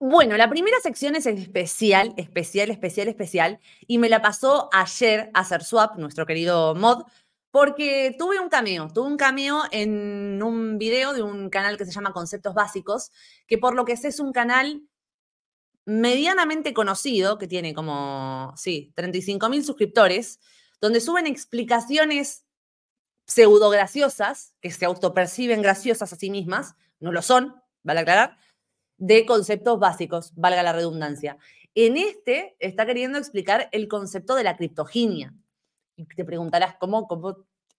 Bueno, la primera sección es especial, especial, especial, especial. Y me la pasó ayer a hacer swap, nuestro querido mod, porque tuve un cameo, tuve un cameo en un video de un canal que se llama Conceptos Básicos, que por lo que sé es un canal medianamente conocido, que tiene como, sí, 35 mil suscriptores, donde suben explicaciones pseudo graciosas, que se autoperciben graciosas a sí mismas, no lo son, vale aclarar, de conceptos básicos, valga la redundancia. En este está queriendo explicar el concepto de la criptoginia. Y te preguntarás, ¿cómo,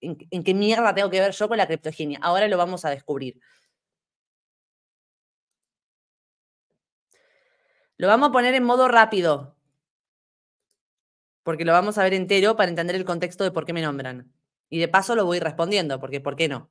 en, qué mierda tengo que ver yo con la criptoginia? Ahora lo vamos a descubrir. Lo vamos a poner en modo rápido, porque lo vamos a ver entero para entender el contexto de por qué me nombran. Y de paso lo voy respondiendo, porque ¿por qué no?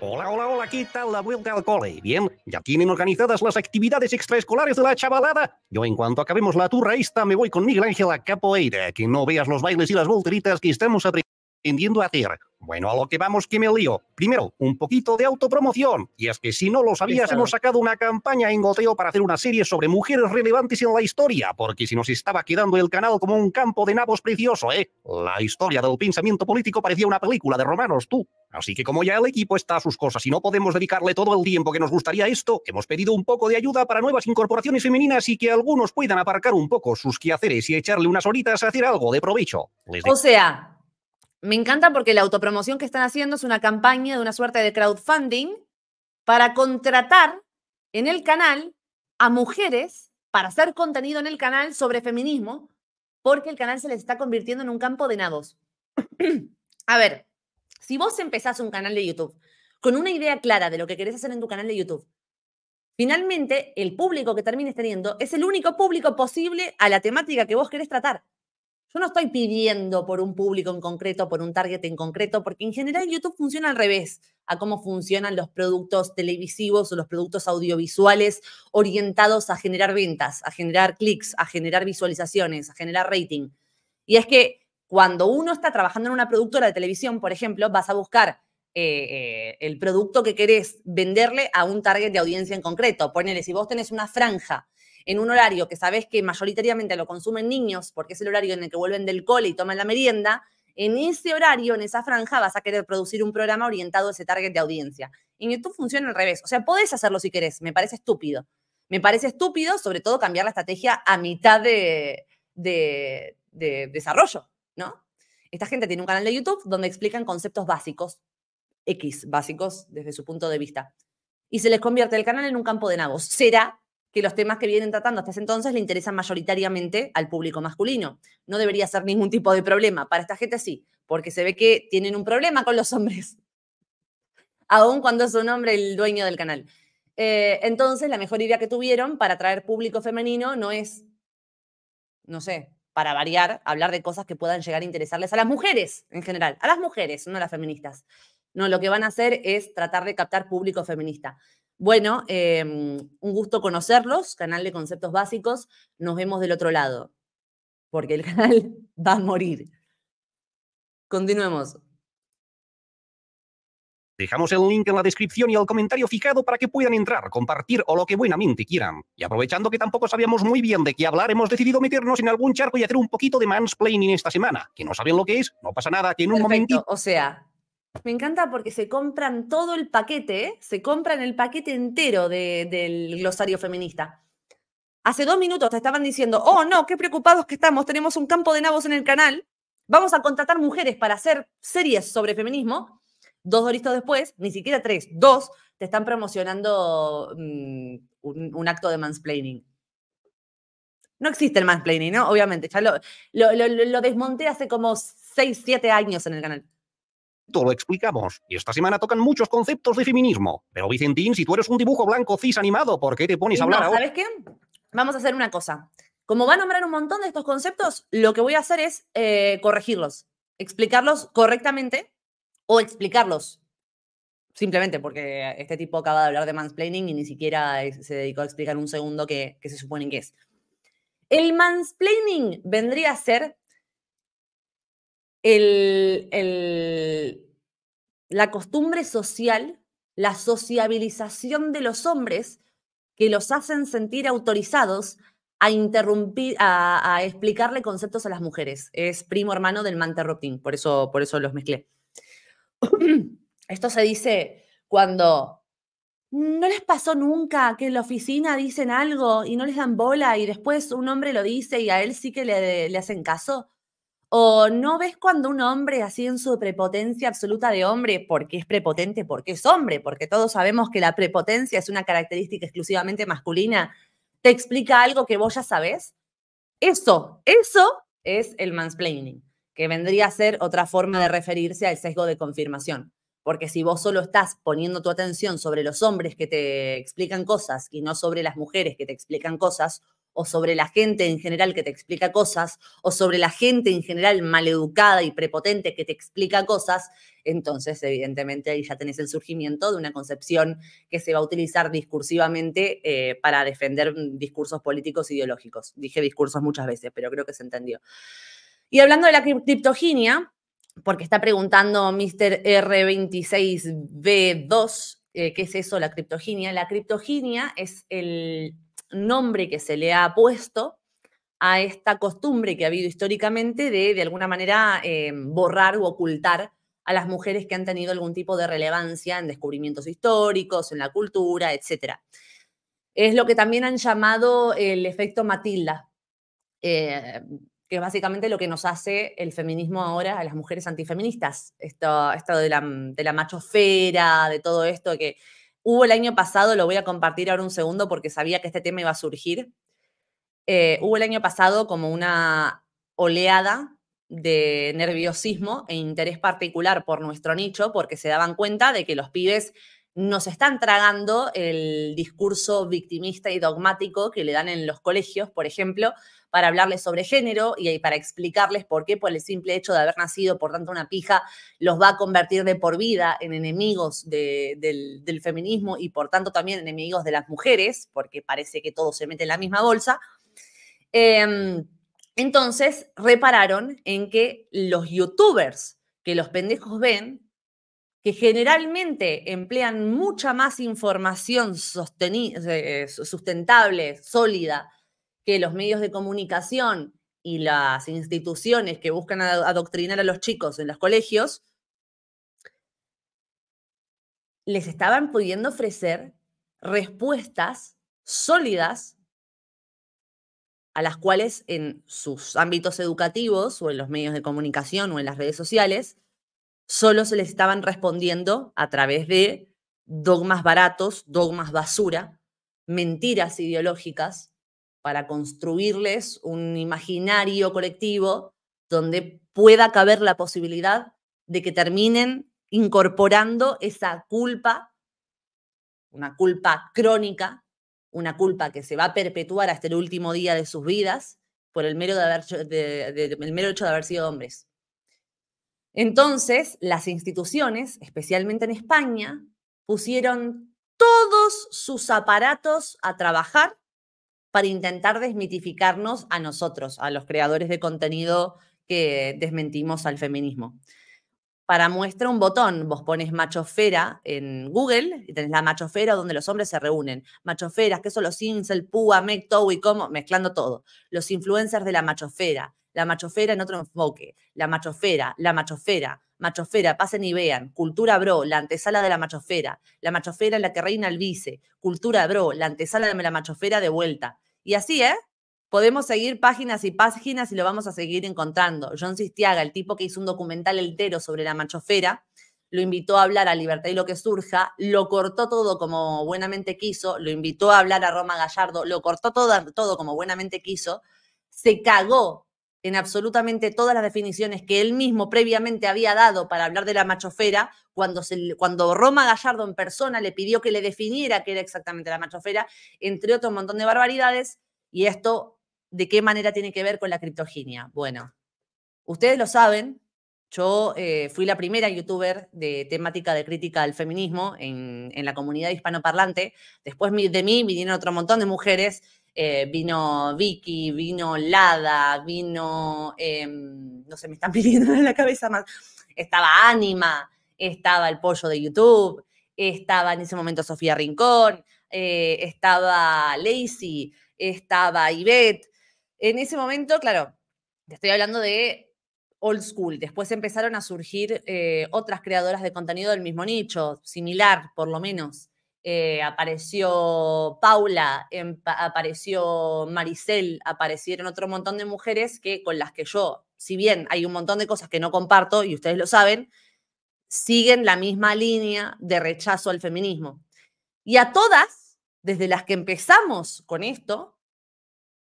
Hola, hola, hola, ¿qué tal la vuelta al cole? Bien, ya tienen organizadas las actividades extraescolares de la chavalada. Yo en cuanto acabemos la turraísta me voy con Miguel Ángel a capoeira, que no veas los bailes y las volteritas que estamos aprendiendo. Entiendo a hacer. Bueno, a lo que vamos que me lío. Primero, un poquito de autopromoción. Y es que si no lo sabías, hemos sacado una campaña en goteo para hacer una serie sobre mujeres relevantes en la historia, porque si nos estaba quedando el canal como un campo de nabos precioso, ¿eh? La historia del pensamiento político parecía una película de romanos, tú. Así que como ya el equipo está a sus cosas y no podemos dedicarle todo el tiempo que nos gustaría esto, hemos pedido un poco de ayuda para nuevas incorporaciones femeninas y que algunos puedan aparcar un poco sus quehaceres y echarle unas horitas a hacer algo de provecho. o sea, me encanta porque la autopromoción que están haciendo es una campaña de una suerte de crowdfunding para contratar en el canal a mujeres para hacer contenido en el canal sobre feminismo, porque el canal se les está convirtiendo en un campo de nados. a ver, si vos empezás un canal de YouTube con una idea clara de lo que querés hacer en tu canal de YouTube, finalmente el público que termines teniendo es el único público posible a la temática que vos querés tratar. Yo no estoy pidiendo por un público en concreto, por un target en concreto, porque en general YouTube funciona al revés a cómo funcionan los productos televisivos o los productos audiovisuales orientados a generar ventas, a generar clics, a generar visualizaciones, a generar rating. Y es que cuando uno está trabajando en una productora de televisión, por ejemplo, vas a buscar eh, eh, el producto que querés venderle a un target de audiencia en concreto. Ponele, si vos tenés una franja en un horario que sabes que mayoritariamente lo consumen niños, porque es el horario en el que vuelven del cole y toman la merienda, en ese horario, en esa franja, vas a querer producir un programa orientado a ese target de audiencia. En YouTube funciona al revés. O sea, podés hacerlo si querés. Me parece estúpido. Me parece estúpido, sobre todo, cambiar la estrategia a mitad de, desarrollo, ¿no? Esta gente tiene un canal de YouTube donde explican conceptos básicos, X básicos desde su punto de vista, y se les convierte el canal en un campo de nabos. ¿Será que los temas que vienen tratando hasta ese entonces le interesan mayoritariamente al público masculino. No debería ser ningún tipo de problema. Para esta gente sí, porque se ve que tienen un problema con los hombres, aún cuando es un hombre el dueño del canal. Eh, entonces, la mejor idea que tuvieron para atraer público femenino no es, no sé, para variar, hablar de cosas que puedan llegar a interesarles a las mujeres en general, a las mujeres, no a las feministas. No, lo que van a hacer es tratar de captar público feminista. Bueno, em, un gusto conocerlos, canal de conceptos básicos. Nos vemos del otro lado, porque el canal va a morir. Continuemos. Dejamos el link en la descripción y el comentario fijado para que puedan entrar, compartir o lo que buenamente quieran. Y aprovechando que tampoco sabíamos muy bien de qué hablar, hemos decidido meternos en algún charco y hacer un poquito de mansplaining esta semana. Que no saben lo que es, no pasa nada, que en un momento O sea, me encanta porque se compran todo el paquete, se compran el paquete entero del glosario feminista. Hace dos minutos te estaban diciendo, oh no, qué preocupados que estamos, tenemos un campo de nabos en el canal, vamos a contratar mujeres para hacer series sobre feminismo. Dos doritos después, ni siquiera tres, dos, te están promocionando mm, un, acto de mansplaining. No existe el mansplaining, ¿no? Obviamente, ya lo, desmonté hace como seis, siete años en el canal todo lo explicamos. Y esta semana tocan muchos conceptos de feminismo. Pero Vicentín, si tú eres un dibujo blanco cis animado, ¿por qué te pones a hablar ¿Sabes qué? Vamos a hacer una cosa. Como va a nombrar un montón de estos conceptos, lo que voy a hacer es eh, corregirlos, explicarlos correctamente o explicarlos simplemente porque este tipo acaba de hablar de mansplaining y ni siquiera se dedicó a explicar un segundo qué, se supone que es. El mansplaining vendría a ser la costumbre social, la sociabilización de los hombres que los hacen sentir autorizados a interrumpir, a, explicarle conceptos a las mujeres. Es primo hermano del manterrupting, por eso, por eso los mezclé. Esto se dice cuando no les pasó nunca que en la oficina dicen algo y no les dan bola y después un hombre lo dice y a él sí que le hacen caso. O no ves cuando un hombre así en su prepotencia absoluta de hombre, porque es prepotente, porque es hombre, porque todos sabemos que la prepotencia es una característica exclusivamente masculina, te explica algo que vos ya sabes. Eso, eso es el mansplaining, que vendría a ser otra forma de referirse al sesgo de confirmación. Porque si vos solo estás poniendo tu atención sobre los hombres que te explican cosas y no sobre las mujeres que te explican cosas, o sobre la gente en general que te explica cosas, o sobre la gente en general maleducada y prepotente que te explica cosas, entonces evidentemente ahí ya tenés el surgimiento de una concepción que se va a utilizar discursivamente eh, para defender discursos políticos ideológicos. Dije discursos muchas veces, pero creo que se entendió. Y hablando de la criptoginia, porque está preguntando Mr. R26B2, eh, ¿qué es eso, la criptoginia? La criptoginia es el nombre que se le ha puesto a esta costumbre que ha habido históricamente de, de alguna manera, eh, borrar u ocultar a las mujeres que han tenido algún tipo de relevancia en descubrimientos históricos, en la cultura, etc. Es lo que también han llamado el efecto Matilda, eh, que es básicamente lo que nos hace el feminismo ahora a las mujeres antifeministas, esto, esto de, la, de la machofera, de todo esto que Hubo el año pasado, lo voy a compartir ahora un segundo porque sabía que este tema iba a surgir. Eh, hubo el año pasado como una oleada de nerviosismo e interés particular por nuestro nicho porque se daban cuenta de que los pibes nos están tragando el discurso victimista y dogmático que le dan en los colegios, por ejemplo, para hablarles sobre género y eh, para explicarles por qué por el simple hecho de haber nacido, por tanto, una pija, los va a convertir de por vida en enemigos del, feminismo y por tanto también enemigos de las mujeres, porque parece que todo se mete en la misma bolsa. Em, entonces repararon en que los youtubers que los pendejos ven, que generalmente emplean mucha más información sostenible, eh, sustentable, sólida, que los medios de comunicación y las instituciones que buscan adoctrinar a los chicos en los colegios les estaban pudiendo ofrecer respuestas sólidas a las cuales en sus ámbitos educativos o en los medios de comunicación o en las redes sociales solo se les estaban respondiendo a través de dogmas baratos, dogmas basura, mentiras ideológicas para construirles un imaginario colectivo donde pueda caber la posibilidad de que terminen incorporando esa culpa, una culpa crónica, una culpa que se va a perpetuar hasta el último día de sus vidas por el mero, hecho de haber sido hombres. Entonces, las instituciones, especialmente en España, pusieron todos sus aparatos a trabajar para intentar desmitificarnos a nosotros, a los creadores de contenido que desmentimos al feminismo. Para muestra un botón, vos pones machofera en Google y tenés la machofera donde los hombres se reúnen. Machoferas, que son los incel, púa, mec, y cómo, mezclando todo. Los influencers de la machofera, la machofera en otro enfoque, la machofera, la machofera. Machofera, pasen y vean. Cultura Bro, la antesala de la machofera. La machofera en la que reina el vice. Cultura Bro, la antesala de la machofera de vuelta. Y así, ¿eh? Podemos seguir páginas y páginas y lo vamos a seguir encontrando. John Sistiaga, el tipo que hizo un documental entero sobre la machofera, lo invitó a hablar a Libertad y lo que surja, lo cortó todo como buenamente quiso, lo invitó a hablar a Roma Gallardo, lo cortó todo, todo como buenamente quiso, se cagó en absolutamente todas las definiciones que él mismo previamente había dado para hablar de la machofera, cuando, Roma Gallardo en persona le pidió que le definiera qué era exactamente la machofera, entre otro montón de barbaridades, y esto de qué manera tiene que ver con la criptoginia. Bueno, ustedes lo saben, yo eh, fui la primera youtuber de temática de crítica al feminismo en, en la comunidad hispanoparlante. Después de mí vinieron otro montón de mujeres eh, vino Vicky, vino Lada, vino, em, no se me están pidiendo en la cabeza más, estaba Anima, estaba el pollo de YouTube, estaba en ese momento Sofía Rincón, eh, estaba Lacey, estaba Ivette. En ese momento, claro, estoy hablando de old school. Después empezaron a surgir eh, otras creadoras de contenido del mismo nicho, similar por lo menos. Eh, apareció Paula, em, apareció Maricel, aparecieron otro montón de mujeres que con las que yo, si bien hay un montón de cosas que no comparto y ustedes lo saben, siguen la misma línea de rechazo al feminismo. Y a todas, desde las que empezamos con esto,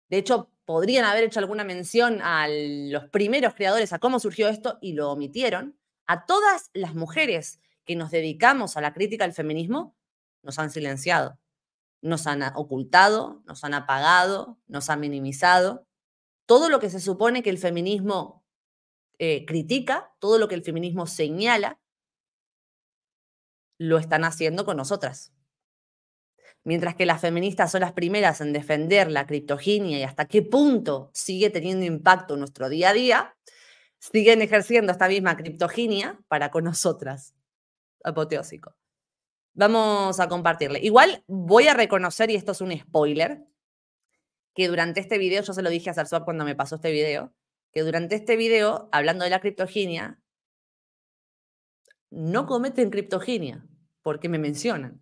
de hecho, podrían haber hecho alguna mención a los primeros creadores, a cómo surgió esto, y lo omitieron, a todas las mujeres que nos dedicamos a la crítica al feminismo, nos han silenciado, nos han ocultado, nos han apagado, nos han minimizado. Todo lo que se supone que el feminismo eh, critica, todo lo que el feminismo señala, lo están haciendo con nosotras. Mientras que las feministas son las primeras en defender la criptoginia y hasta qué punto sigue teniendo impacto en nuestro día a día, siguen ejerciendo esta misma criptoginia para con nosotras. Apoteósico. Vamos a compartirle. Igual voy a reconocer, y esto es un spoiler, que durante este video, yo se lo dije a Sarsuap cuando me pasó este video, que durante este video, hablando de la criptoginia, no cometen criptoginia porque me mencionan.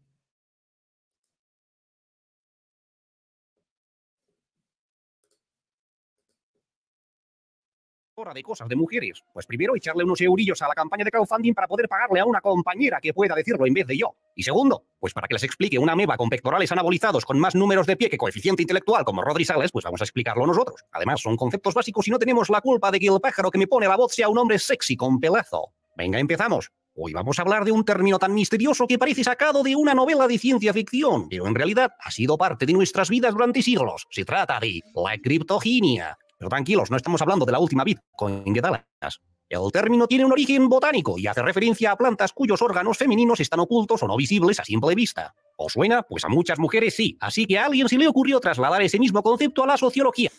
hora de cosas de mujeres. Pues primero, echarle unos eurillos a la campaña de crowdfunding para poder pagarle a una compañera que pueda decirlo en vez de yo. Y segundo, pues para que les explique una meba con pectorales anabolizados con más números de pie que coeficiente intelectual como Rodri Sales, pues vamos a explicarlo nosotros. Además, son conceptos básicos y no tenemos la culpa de que el pájaro que me pone la voz sea un hombre sexy con pelazo. Venga, empezamos. Hoy vamos a hablar de un término tan misterioso que parece sacado de una novela de ciencia ficción, pero en realidad ha sido parte de nuestras vidas durante siglos. Se trata de la criptoginia, pero tranquilos, no estamos hablando de la última Bitcoin con Dallas. El término tiene un origen botánico y hace referencia a plantas cuyos órganos femeninos están ocultos o no visibles a simple vista. ¿Os suena? Pues a muchas mujeres sí, así que a alguien se le ocurrió trasladar ese mismo concepto a la sociología.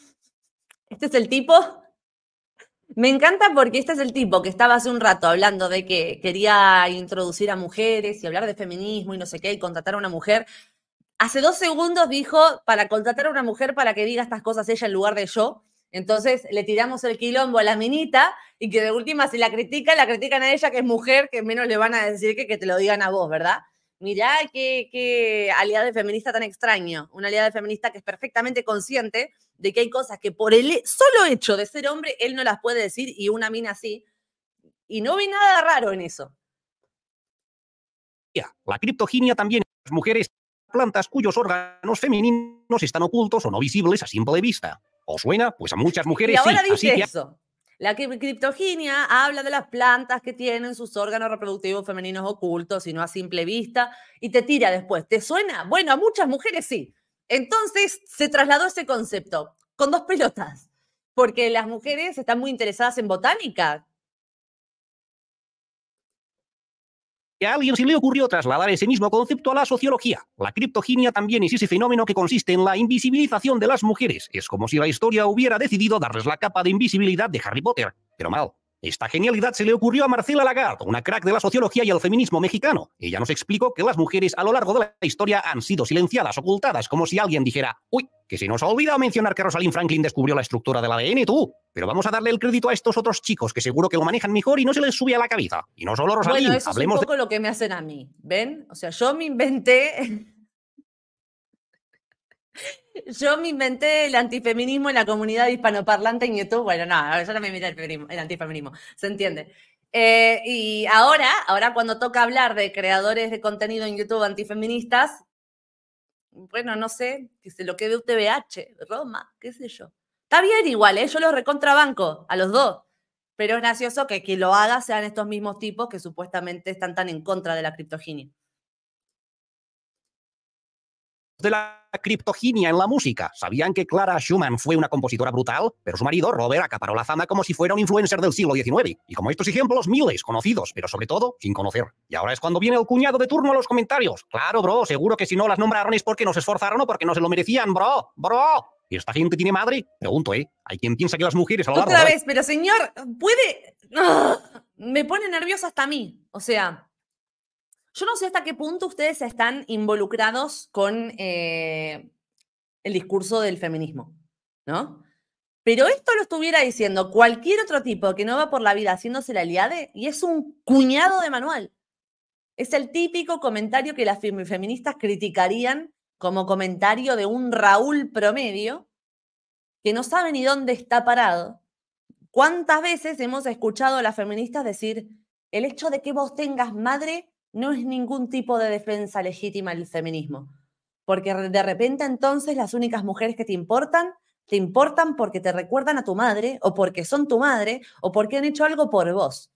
¿Este es el tipo? Me encanta porque este es el tipo que estaba hace un rato hablando de que quería introducir a mujeres y hablar de feminismo y no sé qué, y contratar a una mujer. Hace dos segundos dijo para contratar a una mujer para que diga estas cosas ella en lugar de yo. Entonces le tiramos el quilombo a la minita y que de última, si la critica la critican a ella, que es mujer, que menos le van a decir que, te lo digan a vos, ¿verdad? Mirá qué, qué aliada de feminista tan extraño. Una aliada feminista que es perfectamente consciente de que hay cosas que por el solo hecho de ser hombre él no las puede decir y una mina sí. Y no vi nada raro en eso. La criptoginia también las mujeres plantas cuyos órganos femeninos están ocultos o no visibles a simple vista. ¿Os suena? Pues a muchas mujeres. Y ahora dice eso. La criptoginia habla de las plantas que tienen sus órganos reproductivos femeninos ocultos y no a simple vista y te tira después. ¿Te suena? Bueno, a muchas mujeres sí. Entonces se trasladó ese concepto con dos pelotas, porque las mujeres están muy interesadas en botánica, a alguien se le ocurrió trasladar ese mismo concepto a la sociología. La criptoginia también es ese fenómeno que consiste en la invisibilización de las mujeres. Es como si la historia hubiera decidido darles la capa de invisibilidad de Harry Potter, pero mal. Esta genialidad se le ocurrió a Marcela Lagarde, una crack de la sociología y el feminismo mexicano. Ella nos explicó que las mujeres a lo largo de la historia han sido silenciadas, ocultadas, como si alguien dijera, uy, que se nos ha olvidado mencionar que Rosalind Franklin descubrió la estructura del ADN, tú. Pero vamos a darle el crédito a estos otros chicos que seguro que lo manejan mejor y no se les sube a la cabeza. Y no solo Rosalind, hablemos de... lo que me hacen a mí, ¿ven? O sea, yo me inventé yo, me inventé el antifeminismo en la comunidad hispanoparlante en YouTube, bueno, no, yo no me inventé el, antifeminismo, se entiende. Eh, y ahora, ahora cuando toca hablar de creadores de contenido en YouTube antifeministas, bueno, no sé, que se lo quede UTBH, Roma, qué sé yo. Está bien igual, ¿eh? yo los recontrabanco a los dos, pero es gracioso que quien lo haga sean estos mismos tipos que supuestamente están tan en contra de la criptoginia de la criptoginia en la música. Sabían que Clara Schumann fue una compositora brutal, pero su marido, Robert, acaparó la fama como si fuera un influencer del siglo XIX. Y como estos ejemplos, miles conocidos, pero sobre todo sin conocer. Y ahora es cuando viene el cuñado de turno a los comentarios. Claro, bro, seguro que si no las nombraron es porque no se esforzaron o porque no se lo merecían, bro, bro. ¿Y esta gente tiene madre? Pregunto, ¿eh? Hay quien piensa que las mujeres a lo largo... Otra vez, pero señor, puede... ¡Ah! Me pone nerviosa hasta a mí. O sea, yo no sé hasta qué punto ustedes están involucrados con eh, el discurso del feminismo, ¿no? Pero esto lo estuviera diciendo cualquier otro tipo que no va por la vida haciéndose la aliade y es un cuñado de manual. Es el típico comentario que las feministas criticarían como comentario de un Raúl promedio que no sabe ni dónde está parado. ¿Cuántas veces hemos escuchado a las feministas decir, el hecho de que vos tengas madre no es ningún tipo de defensa legítima el feminismo, porque de repente entonces las únicas mujeres que te importan, te importan porque te recuerdan a tu madre o porque son tu madre o porque han hecho algo por vos.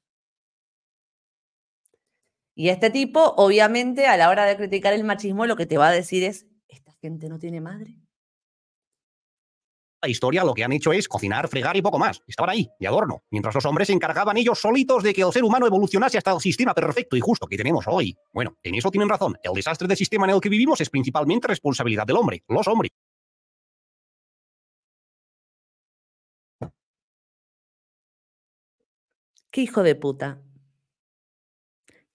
Y este tipo, obviamente, a la hora de criticar el machismo, lo que te va a decir es, esta gente no tiene madre la historia lo que han hecho es cocinar, fregar y poco más. Estaban ahí, de adorno. Mientras los hombres se encargaban ellos solitos de que el ser humano evolucionase hasta el sistema perfecto y justo que tenemos hoy. Bueno, en eso tienen razón. El desastre del sistema en el que vivimos es principalmente responsabilidad del hombre, los hombres. Qué hijo de puta.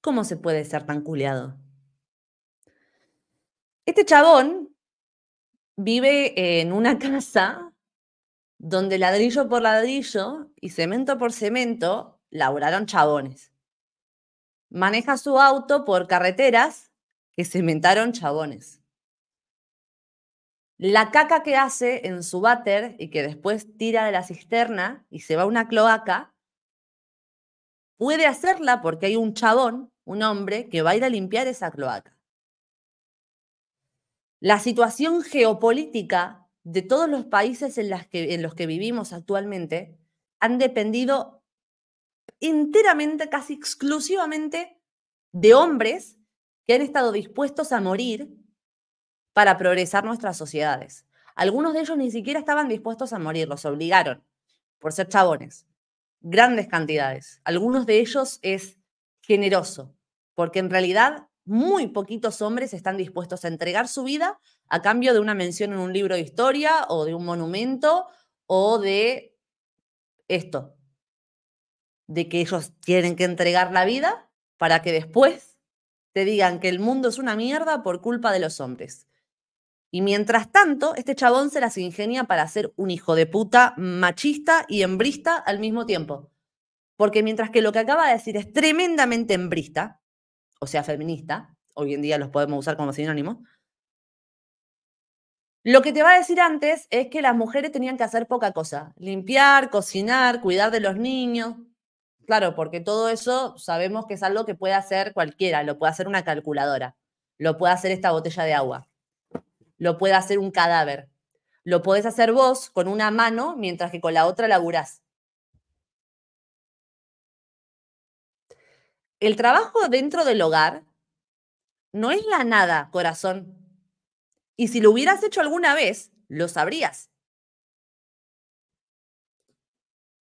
¿Cómo se puede ser tan culeado? Este chabón vive en una casa donde ladrillo por ladrillo y cemento por cemento laburaron chabones. Maneja su auto por carreteras que cementaron chabones. La caca que hace en su váter y que después tira de la cisterna y se va a una cloaca, puede hacerla porque hay un chabón, un hombre, que va a ir a limpiar esa cloaca. La situación geopolítica de todos los países en, las que, en los que vivimos actualmente han dependido enteramente, casi exclusivamente, de hombres que han estado dispuestos a morir para progresar nuestras sociedades. Algunos de ellos ni siquiera estaban dispuestos a morir, los obligaron por ser chabones. Grandes cantidades. Algunos de ellos es generoso, porque en realidad muy poquitos hombres están dispuestos a entregar su vida a cambio de una mención en un libro de historia o de un monumento o de esto, de que ellos tienen que entregar la vida para que después te digan que el mundo es una mierda por culpa de los hombres. Y mientras tanto, este chabón se las ingenia para ser un hijo de puta machista y embrista al mismo tiempo. Porque mientras que lo que acaba de decir es tremendamente embrista, o sea, feminista, hoy en día los podemos usar como sinónimo, lo que te va a decir antes es que las mujeres tenían que hacer poca cosa, limpiar, cocinar, cuidar de los niños. Claro, porque todo eso sabemos que es algo que puede hacer cualquiera, lo puede hacer una calculadora, lo puede hacer esta botella de agua, lo puede hacer un cadáver, lo podés hacer vos con una mano mientras que con la otra laburás. El trabajo dentro del hogar no es la nada, corazón. Y si lo hubieras hecho alguna vez, lo sabrías.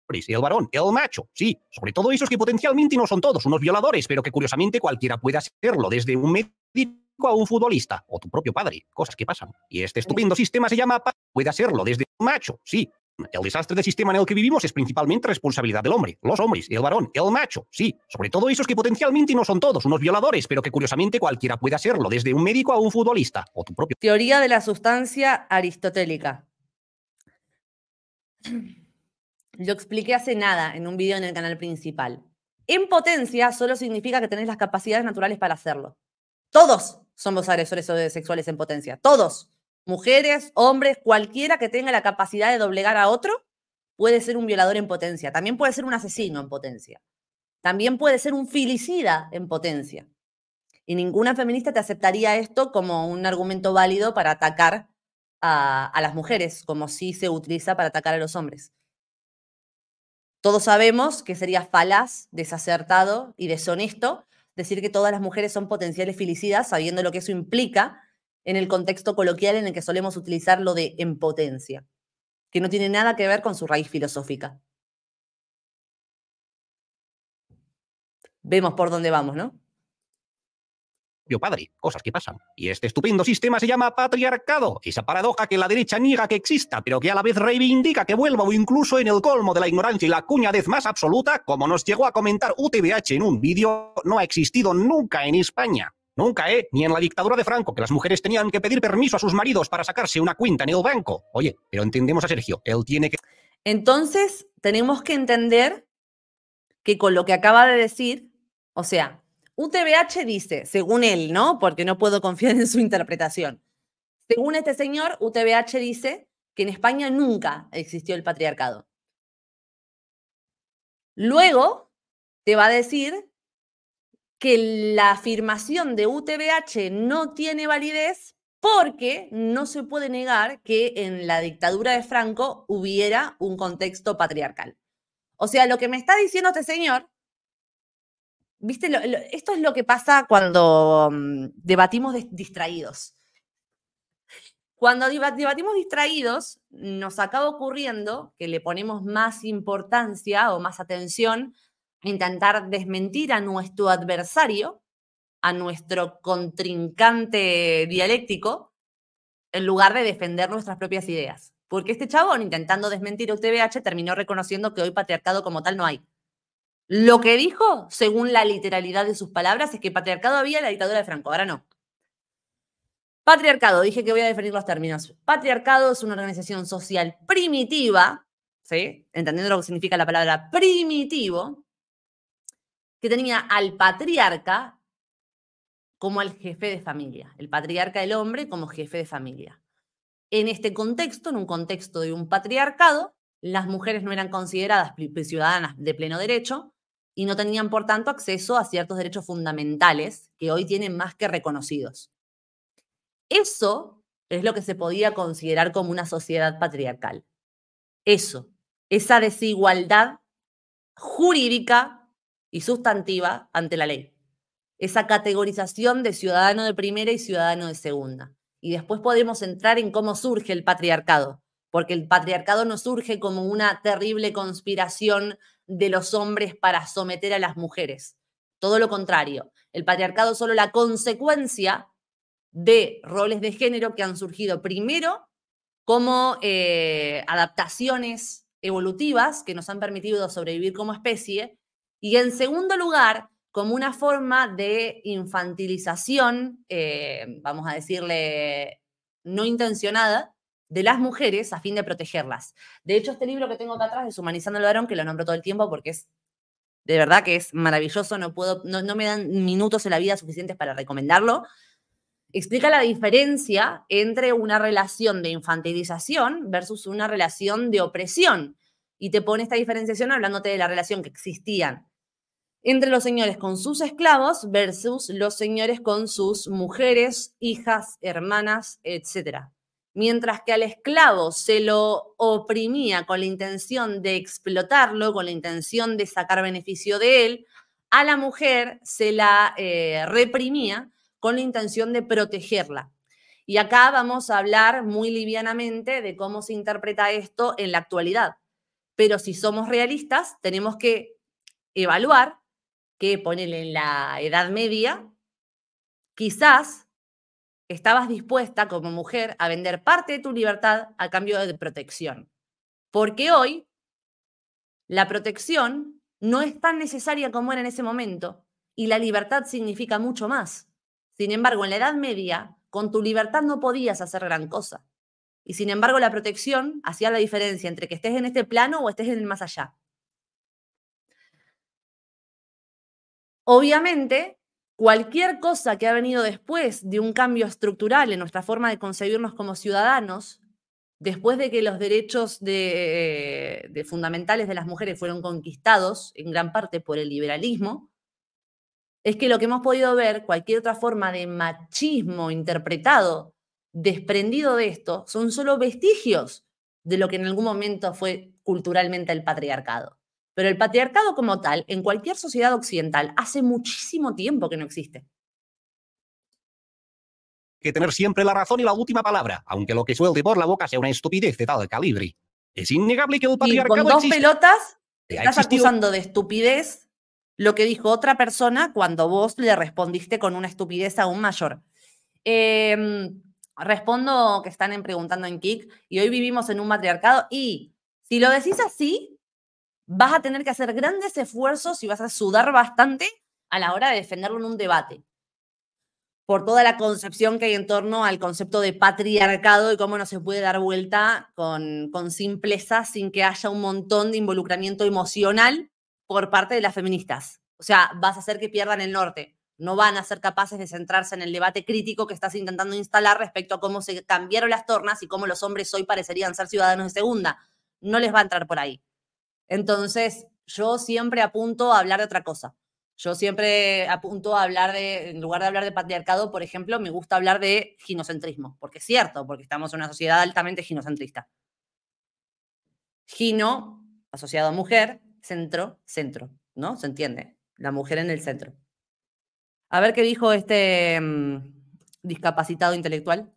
el varón, el macho, sí, sobre todo esos que potencialmente no son todos unos violadores, pero que curiosamente cualquiera puede hacerlo, desde un médico a un futbolista, o tu propio padre, cosas que pasan. Y este estupendo sistema se llama puede hacerlo desde un macho, sí, el desastre del sistema en el que vivimos es principalmente responsabilidad del hombre, los hombres, el varón, el macho, sí, sobre todo esos que potencialmente no son todos unos violadores, pero que curiosamente cualquiera puede hacerlo, desde un médico a un futbolista o tu propio. Teoría de la sustancia aristotélica. Lo expliqué hace nada en un video en el canal principal. En potencia solo significa que tenés las capacidades naturales para hacerlo. Todos somos agresores sexuales en potencia, todos mujeres, hombres, cualquiera que tenga la capacidad de doblegar a otro, puede ser un violador en potencia. También puede ser un asesino en potencia. También puede ser un filicida en potencia. Y ninguna feminista te aceptaría esto como un argumento válido para atacar a, las mujeres, como sí si se utiliza para atacar a los hombres. Todos sabemos que sería falaz, desacertado y deshonesto decir que todas las mujeres son potenciales filicidas, sabiendo lo que eso implica en el contexto coloquial en el que solemos utilizar lo de en potencia, que no tiene nada que ver con su raíz filosófica. Vemos por dónde vamos, ¿no? Yo padre, cosas que pasan. Y este estupendo sistema se llama patriarcado, esa paradoja que la derecha niega que exista, pero que a la vez reivindica que vuelva o incluso en el colmo de la ignorancia y la cuñadez más absoluta, como nos llegó a comentar UTBH en un vídeo, no ha existido nunca en España. Nunca, ¿eh? Ni en la dictadura de Franco, que las mujeres tenían que pedir permiso a sus maridos para sacarse una cuenta en el banco. Oye, pero entendemos a Sergio, él tiene que... Entonces, tenemos que entender que con lo que acaba de decir, o sea, UTBH dice, según él, ¿no? Porque no puedo confiar en su interpretación. Según este señor, UTBH dice que en España nunca existió el patriarcado. Luego, te va a decir que la afirmación de UTBH no tiene validez porque no se puede negar que en la dictadura de Franco hubiera un contexto patriarcal. O sea, lo que me está diciendo este señor, viste, esto es lo que pasa cuando mm, debatimos distraídos. Cuando debatimos distraídos, nos acaba ocurriendo que le ponemos más importancia o más atención intentar desmentir a nuestro adversario, a nuestro contrincante dialéctico, en lugar de defender nuestras propias ideas. Porque este chabón, intentando desmentir a UTBH, terminó reconociendo que hoy patriarcado como tal no hay. Lo que dijo, según la literalidad de sus palabras, es que patriarcado había en la dictadura de Franco, ahora no. Patriarcado, dije que voy a definir los términos. Patriarcado es una organización social primitiva, ¿sí? entendiendo lo que significa la palabra primitivo, que tenía al patriarca como al jefe de familia, el patriarca del hombre como jefe de familia. En este contexto, en un contexto de un patriarcado, las mujeres no eran consideradas pues, ciudadanas de pleno derecho y no tenían, por tanto, acceso a ciertos derechos fundamentales que hoy tienen más que reconocidos. Eso es lo que se podía considerar como una sociedad patriarcal. Eso, esa desigualdad jurídica y sustantiva ante la ley. Esa categorización de ciudadano de primera y ciudadano de segunda. Y después podemos entrar en cómo surge el patriarcado, porque el patriarcado no surge como una terrible conspiración de los hombres para someter a las mujeres. Todo lo contrario, el patriarcado es solo la consecuencia de roles de género que han surgido primero como eh, adaptaciones evolutivas que nos han permitido sobrevivir como especie y en segundo lugar, como una forma de infantilización, eh, vamos a decirle, no intencionada, de las mujeres a fin de protegerlas. De hecho, este libro que tengo acá atrás, Deshumanizando al varón, que lo nombro todo el tiempo porque es de verdad que es maravilloso, no, puedo, no, me dan minutos en la vida suficientes para recomendarlo. Explica la diferencia entre una relación de infantilización versus una relación de opresión. Y te pone esta diferenciación hablándote de la relación que existían entre los señores con sus esclavos versus los señores con sus mujeres, hijas, hermanas, etc. Mientras que al esclavo se lo oprimía con la intención de explotarlo, con la intención de sacar beneficio de él, a la mujer se la eh, reprimía con la intención de protegerla. Y acá vamos a hablar muy livianamente de cómo se interpreta esto en la actualidad. Pero si somos realistas, tenemos que evaluar que ponerle en la Edad Media, quizás estabas dispuesta como mujer a vender parte de tu libertad a cambio de protección. Porque hoy la protección no es tan necesaria como era en ese momento y la libertad significa mucho más. Sin embargo, en la Edad Media, con tu libertad no podías hacer gran cosa. Y sin embargo, la protección hacía la diferencia entre que estés en este plano o estés en el más allá. Obviamente, cualquier cosa que ha venido después de un cambio estructural en nuestra forma de concebirnos como ciudadanos, después de que los derechos eh, fundamentales de las mujeres fueron conquistados en gran parte por el liberalismo, es que lo que hemos podido ver, cualquier otra forma de machismo interpretado, desprendido de esto, son solo vestigios de lo que en algún momento fue culturalmente el patriarcado. Pero el patriarcado como tal, en cualquier sociedad occidental, hace muchísimo tiempo que no existe. Que tener siempre la razón y la última palabra, aunque lo que suelte por la boca sea una estupidez de tal calibre. Es innegable que el patriarcado. Y con dos pelotas, estás acusando de estupidez lo que dijo otra persona cuando vos le respondiste con una estupidez aún mayor. Em, respondo que están preguntando en Kik y hoy vivimos en un patriarcado, y si lo decís así, vas a tener que hacer grandes esfuerzos y vas a sudar bastante a la hora de defenderlo en un debate. Por toda la concepción que hay en torno al concepto de patriarcado y cómo no se puede dar vuelta con, con simpleza sin que haya un montón de involucramiento emocional por parte de las feministas. O sea, vas a hacer que pierdan el norte. No van a ser capaces de centrarse en el debate crítico que estás intentando instalar respecto a cómo se cambiaron las tornas y cómo los hombres hoy parecerían ser ciudadanos de segunda. No les va a entrar por ahí. Entonces, yo siempre apunto a hablar de otra cosa. Yo siempre apunto a hablar de, en lugar de hablar de patriarcado, por ejemplo, me gusta hablar de ginocentrismo, porque es cierto, porque estamos en una sociedad altamente ginocentrista. Gino, asociado a mujer, centro, centro, ¿no? ¿Se entiende? La mujer en el centro. A ver qué dijo este mm, discapacitado intelectual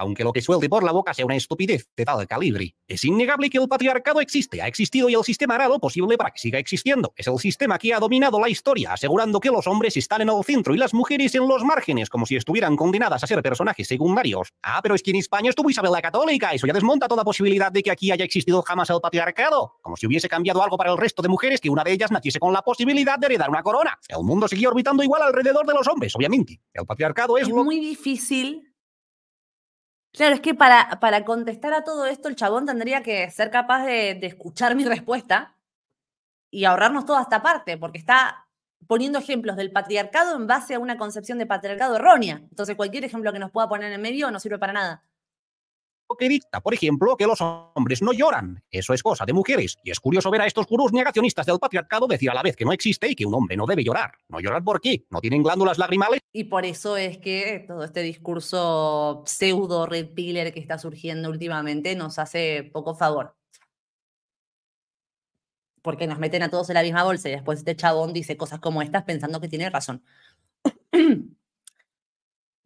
aunque lo que suelte por la boca sea una estupidez de tal calibre. Es innegable que el patriarcado existe, ha existido y el sistema hará lo posible para que siga existiendo. Es el sistema que ha dominado la historia, asegurando que los hombres están en el centro y las mujeres en los márgenes, como si estuvieran condenadas a ser personajes secundarios. Ah, pero es que en España estuvo Isabel la Católica, eso ya desmonta toda posibilidad de que aquí haya existido jamás el patriarcado, como si hubiese cambiado algo para el resto de mujeres que una de ellas naciese con la posibilidad de heredar una corona. El mundo seguía orbitando igual alrededor de los hombres, obviamente. El patriarcado Es muy difícil Claro, es que para, para contestar a todo esto, el chabón tendría que ser capaz de, de escuchar mi respuesta y ahorrarnos toda esta parte, porque está poniendo ejemplos del patriarcado en base a una concepción de patriarcado errónea. Entonces, cualquier ejemplo que nos pueda poner en medio no sirve para nada que dicta, por ejemplo, que los hombres no lloran. Eso es cosa de mujeres. Y es curioso ver a estos gurús negacionistas del patriarcado decir a la vez que no existe y que un hombre no debe llorar. ¿No llorar por qué? ¿No tienen glándulas lagrimales? Y por eso es que todo este discurso pseudo red que está surgiendo últimamente nos hace poco favor. Porque nos meten a todos en la misma bolsa y después este chabón dice cosas como estas pensando que tiene razón.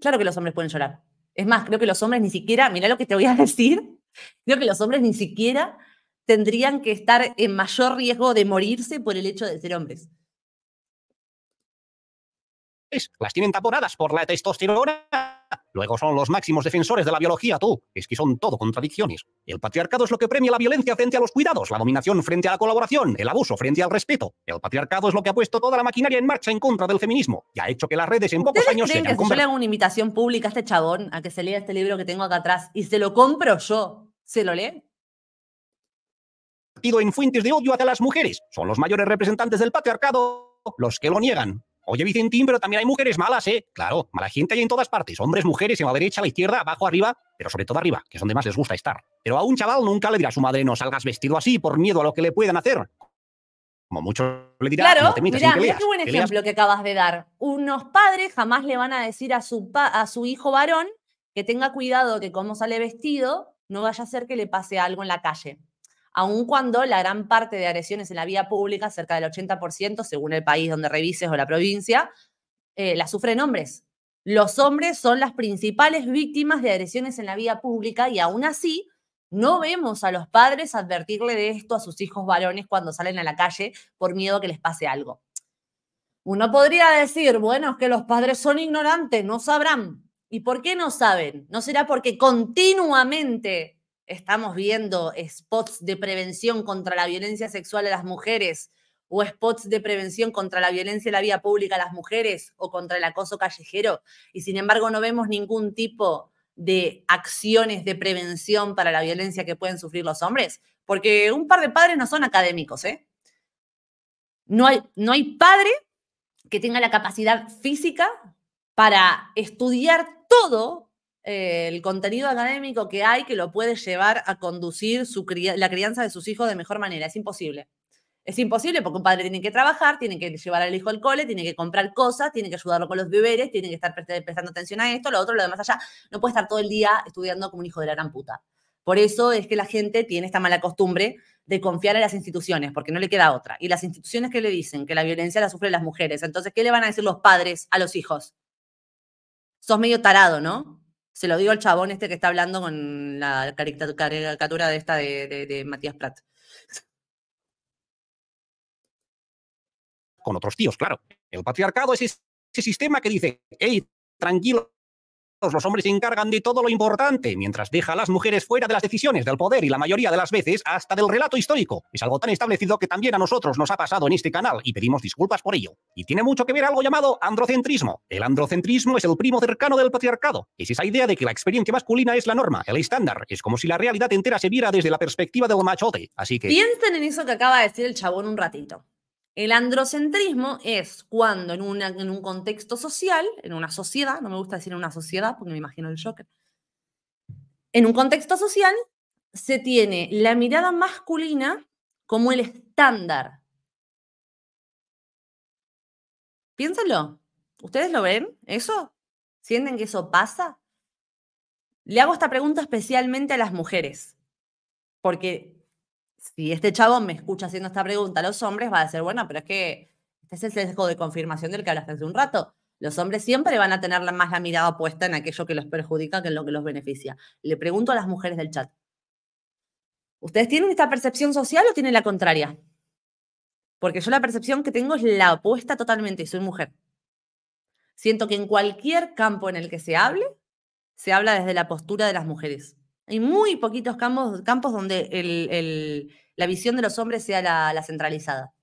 claro que los hombres pueden llorar. Es más, creo que los hombres ni siquiera, mira lo que te voy a decir, creo que los hombres ni siquiera tendrían que estar en mayor riesgo de morirse por el hecho de ser hombres las tienen taponadas por la testosterona. Luego son los máximos defensores de la biología, tú. Es que son todo contradicciones. El patriarcado es lo que premia la violencia frente a los cuidados, la dominación frente a la colaboración, el abuso frente al respeto. El patriarcado es lo que ha puesto toda la maquinaria en marcha en contra del feminismo y ha hecho que las redes en pocos años creen se que si le una invitación pública a este chabón a que se lea este libro que tengo acá atrás y se lo compro yo, ¿se lo lee? en fuentes de odio hacia las mujeres. Son los mayores representantes del patriarcado los que lo niegan. Oye, Vicentín, pero también hay mujeres malas, ¿eh? Claro, mala gente hay en todas partes. Hombres, mujeres, en la derecha, a la izquierda, abajo, arriba, pero sobre todo arriba, que es donde más les gusta estar. Pero a un chaval nunca le dirá a su madre, no salgas vestido así por miedo a lo que le puedan hacer. Como mucho le dirá, claro, no te buen ejemplo que acabas de dar. Unos padres jamás le van a decir a su, a su hijo varón que tenga cuidado que como sale vestido, no vaya a ser que le pase algo en la calle aun cuando la gran parte de agresiones en la vía pública, cerca del 80%, según el país donde revises o la provincia, eh, las sufren hombres. Los hombres son las principales víctimas de agresiones en la vía pública y aún así no vemos a los padres advertirle de esto a sus hijos varones cuando salen a la calle por miedo que les pase algo. Uno podría decir, bueno, es que los padres son ignorantes, no sabrán. ¿Y por qué no saben? ¿No será porque continuamente estamos viendo spots de prevención contra la violencia sexual a las mujeres o spots de prevención contra la violencia en la vía pública a las mujeres o contra el acoso callejero y sin embargo no vemos ningún tipo de acciones de prevención para la violencia que pueden sufrir los hombres, porque un par de padres no son académicos, ¿eh? No hay, no hay padre que tenga la capacidad física para estudiar todo eh, el contenido académico que hay que lo puede llevar a conducir su la crianza de sus hijos de mejor manera. Es imposible. Es imposible porque un padre tiene que trabajar, tiene que llevar al hijo al cole, tiene que comprar cosas, tiene que ayudarlo con los deberes, tiene que estar prestando atención a esto, lo otro, lo demás allá. No puede estar todo el día estudiando como un hijo de la gran puta. Por eso es que la gente tiene esta mala costumbre de confiar en las instituciones, porque no le queda otra. Y las instituciones que le dicen que la violencia la sufren las mujeres, entonces, ¿qué le van a decir los padres a los hijos? Sos medio tarado, ¿no? Se lo digo al chabón este que está hablando con la caricatura de esta de, Matías Pratt. Con otros tíos, claro. El patriarcado es ese sistema que dice, hey, tranquilo, los hombres se encargan de todo lo importante, mientras deja a las mujeres fuera de las decisiones del poder y la mayoría de las veces hasta del relato histórico. Es algo tan establecido que también a nosotros nos ha pasado en este canal y pedimos disculpas por ello. Y tiene mucho que ver algo llamado androcentrismo. El androcentrismo es el primo cercano del patriarcado. Es esa idea de que la experiencia masculina es la norma, el estándar. Es como si la realidad entera se viera desde la perspectiva del machote. Así que... Piensen en eso que acaba de decir el chabón un ratito. El androcentrismo es cuando en, un contexto social, en una sociedad, no me gusta decir en una sociedad porque me imagino el shocker, en un contexto social se tiene la mirada masculina como el estándar. Piénsenlo. ¿Ustedes lo ven? ¿Eso? ¿Sienten que eso pasa? Le hago esta pregunta especialmente a las mujeres, porque si este chavo me escucha haciendo esta pregunta a los hombres, va a decir, bueno, pero es que este es el sesgo de confirmación del que hablaste hace un rato. Los hombres siempre van a tener más la mirada puesta en aquello que los perjudica que en lo que los beneficia. Le pregunto a las mujeres del chat. ¿Ustedes tienen esta percepción social o tienen la contraria? Porque yo la percepción que tengo es la opuesta totalmente y soy mujer. Siento que en cualquier campo en el que se hable, se habla desde la postura de las mujeres. Hay muy poquitos campos, donde la visión de los hombres sea la, centralizada.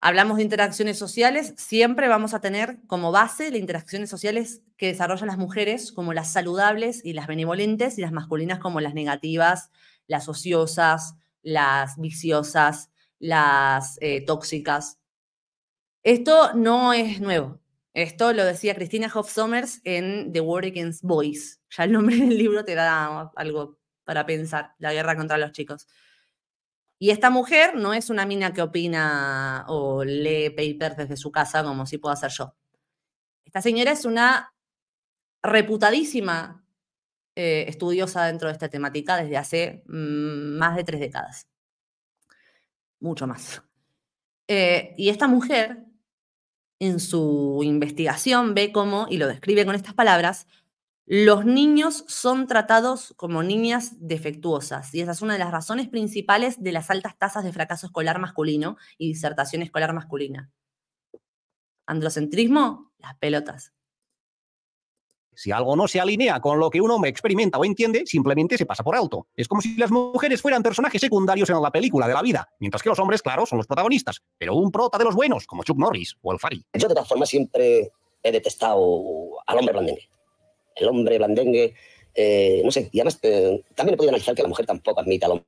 Hablamos de interacciones sociales, siempre vamos a tener como base las interacciones sociales que desarrollan las mujeres, como las saludables y las benevolentes, y las masculinas como las negativas, las ociosas, las viciosas, las eh, tóxicas. Esto no es nuevo. Esto lo decía Cristina Hoff Sommers en The War Against Boys. Ya el nombre del libro te da algo para pensar, la guerra contra los chicos. Y esta mujer no es una mina que opina o lee papers desde su casa como si puedo hacer yo. Esta señora es una reputadísima eh, estudiosa dentro de esta temática desde hace mm, más de tres décadas. Mucho más. Eh, y esta mujer en su investigación ve cómo, y lo describe con estas palabras, los niños son tratados como niñas defectuosas, y esa es una de las razones principales de las altas tasas de fracaso escolar masculino y disertación escolar masculina. Androcentrismo, las pelotas. Si algo no se alinea con lo que un hombre experimenta o entiende, simplemente se pasa por alto. Es como si las mujeres fueran personajes secundarios en la película de la vida, mientras que los hombres, claro, son los protagonistas, pero un prota de los buenos, como Chuck Norris o el Yo de todas formas siempre he detestado al hombre blandengue. El hombre blandengue, eh, no sé, y además eh, también he podido analizar que la mujer tampoco admite al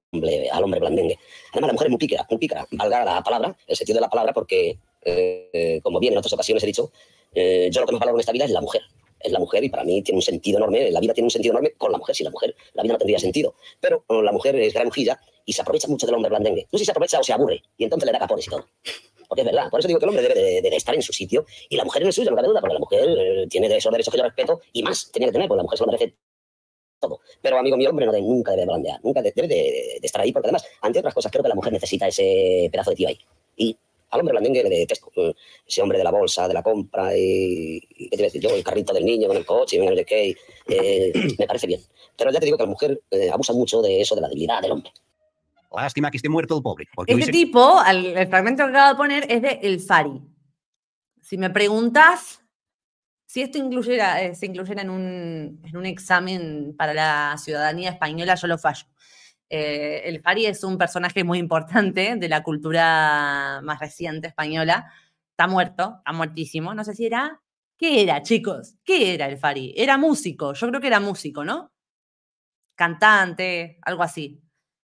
hombre, blandengue. Además, la mujer es muy pícara, muy pícara, valga la palabra, el sentido de la palabra, porque, eh, como bien en otras ocasiones he dicho, yo lo que más valoro en esta vida es la mujer es la mujer y para mí tiene un sentido enorme, la vida tiene un sentido enorme con la mujer, sin la mujer la vida no tendría sentido. Pero oh, la mujer es granjilla y se aprovecha mucho del hombre blandengue. No sé si se aprovecha o se aburre y entonces le da capones y todo. Porque es verdad, por eso digo que el hombre debe de, estar en su sitio y la mujer en el suyo, no cabe duda, porque la mujer eh, tiene esos derechos que yo respeto y más tenía que tener, porque la mujer se lo merece todo. Pero amigo mío, el hombre no debe, nunca debe blandear, nunca debe de, estar ahí, porque además, ante otras cosas, creo que la mujer necesita ese pedazo de tío ahí. Y al hombre blandengue le detesto. Mm, ese hombre de la bolsa, de la compra, y, ¿qué te decir yo? El carrito del niño con el coche, eh, me parece bien. Pero ya te digo que la mujer eh, abusa mucho de eso, de la debilidad del hombre. Lástima que esté muerto el pobre. Este tipo, el fragmento que acabo de poner, es de El Fari. Si me preguntas si esto incluyera, eh, se incluyera en en un examen para la ciudadanía española, yo lo fallo. Eh, el Fari es un personaje muy importante de la cultura más reciente española. Está muerto, está muertísimo. No sé si era. ¿Qué era, chicos? ¿Qué era el Fari? Era músico, yo creo que era músico, ¿no? Cantante, algo así.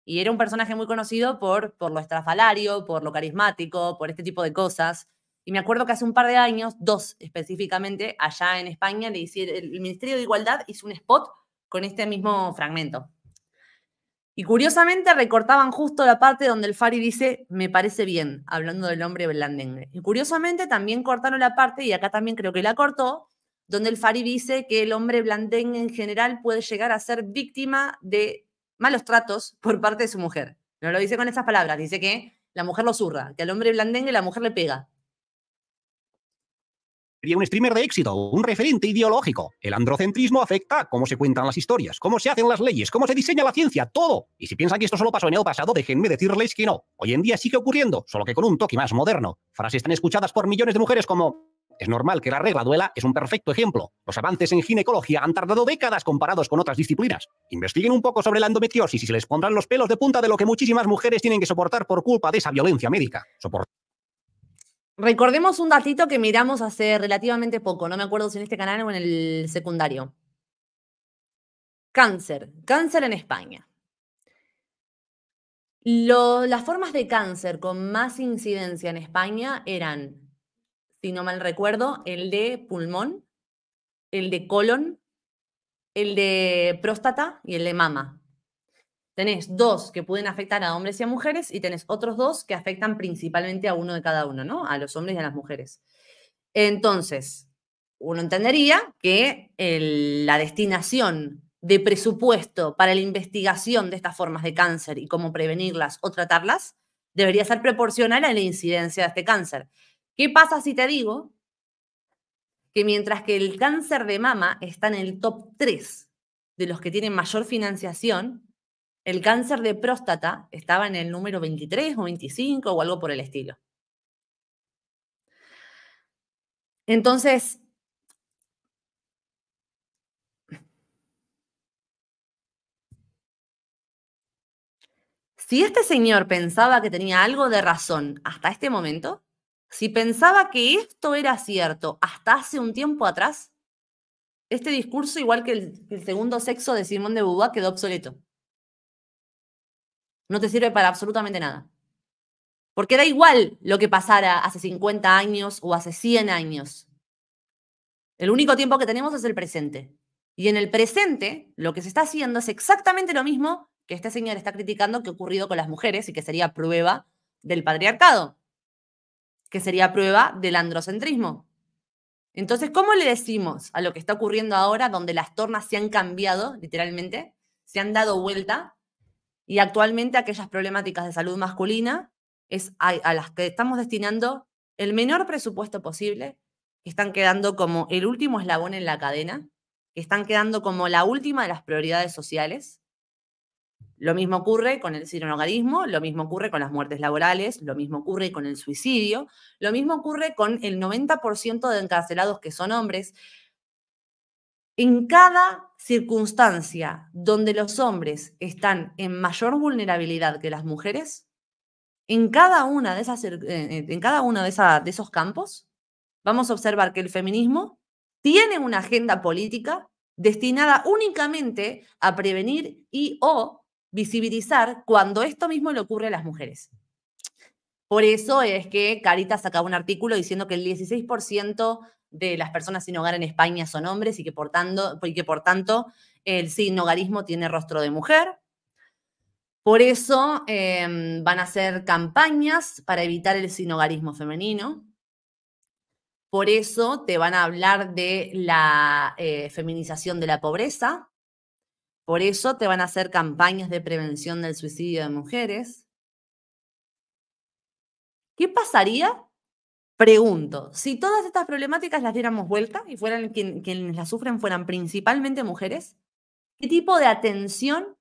Y era un personaje muy conocido por, por lo estrafalario, por lo carismático, por este tipo de cosas. Y me acuerdo que hace un par de años, dos específicamente, allá en España, le hicieron, el Ministerio de Igualdad hizo un spot con este mismo fragmento. Y curiosamente recortaban justo la parte donde el Fari dice, me parece bien, hablando del hombre blandengue. Y curiosamente también cortaron la parte, y acá también creo que la cortó, donde el Fari dice que el hombre blandengue en general puede llegar a ser víctima de malos tratos por parte de su mujer. No lo dice con esas palabras, dice que la mujer lo zurra, que al hombre blandengue la mujer le pega sería un streamer de éxito, un referente ideológico. El androcentrismo afecta cómo se cuentan las historias, cómo se hacen las leyes, cómo se diseña la ciencia, todo. Y si piensan que esto solo pasó en el pasado, déjenme decirles que no. Hoy en día sigue ocurriendo, solo que con un toque más moderno. Frases tan escuchadas por millones de mujeres como es normal que la regla duela es un perfecto ejemplo. Los avances en ginecología han tardado décadas comparados con otras disciplinas. Investiguen un poco sobre la endometriosis y se les pondrán los pelos de punta de lo que muchísimas mujeres tienen que soportar por culpa de esa violencia médica. Recordemos un datito que miramos hace relativamente poco, no me acuerdo si en este canal o en el secundario. Cáncer, cáncer en España. las formas de cáncer con más incidencia en España eran, si no mal recuerdo, el de pulmón, el de colon, el de próstata y el de mama tenés dos que pueden afectar a hombres y a mujeres y tenés otros dos que afectan principalmente a uno de cada uno, ¿no? A los hombres y a las mujeres. Entonces, uno entendería que la destinación de presupuesto para la investigación de estas formas de cáncer y cómo prevenirlas o tratarlas debería ser proporcional a la incidencia de este cáncer. ¿Qué pasa si te digo que mientras que el cáncer de mama está en el top 3 de los que tienen mayor financiación, el cáncer de próstata estaba en el número 23 o 25 o algo por el estilo. Entonces, si este señor pensaba que tenía algo de razón hasta este momento, si pensaba que esto era cierto hasta hace un tiempo atrás, este discurso, igual que el, segundo sexo de Simón de Bouba, quedó obsoleto. No te sirve para absolutamente nada. Porque da igual lo que pasara hace 50 años o hace 100 años. El único tiempo que tenemos es el presente. Y en el presente, lo que se está haciendo es exactamente lo mismo que este señor está criticando que ha ocurrido con las mujeres y que sería prueba del patriarcado, que sería prueba del androcentrismo. Entonces, ¿cómo le decimos a lo que está ocurriendo ahora, donde las tornas se han cambiado, literalmente, se han dado vuelta, y actualmente aquellas problemáticas de salud masculina es a, las que estamos destinando el menor presupuesto posible, están quedando como el último eslabón en la cadena, están quedando como la última de las prioridades sociales. Lo mismo ocurre con el cironogarismo, lo mismo ocurre con las muertes laborales, lo mismo ocurre con el suicidio, lo mismo ocurre con el 90% de encarcelados que son hombres, en cada circunstancia donde los hombres están en mayor vulnerabilidad que las mujeres, en cada una de, esas, eh, eh, en cada uno de, de esos campos, vamos a observar que el feminismo tiene una agenda política destinada únicamente a prevenir y o visibilizar cuando esto mismo le ocurre a las mujeres. Por eso es que Carita sacaba un artículo diciendo que el 16% de las personas sin hogar en España son hombres y que por, tanto, y por tanto el sin hogarismo tiene rostro de mujer. Por eso em, van a hacer campañas para evitar el sinogarismo femenino. Por eso te van a hablar de la eh, feminización de la pobreza. Por eso te van a hacer campañas de prevención del suicidio de mujeres. ¿Qué pasaría Pregunto, si todas estas problemáticas las diéramos vuelta y fueran quienes las sufren fueran principalmente mujeres, ¿qué tipo de atención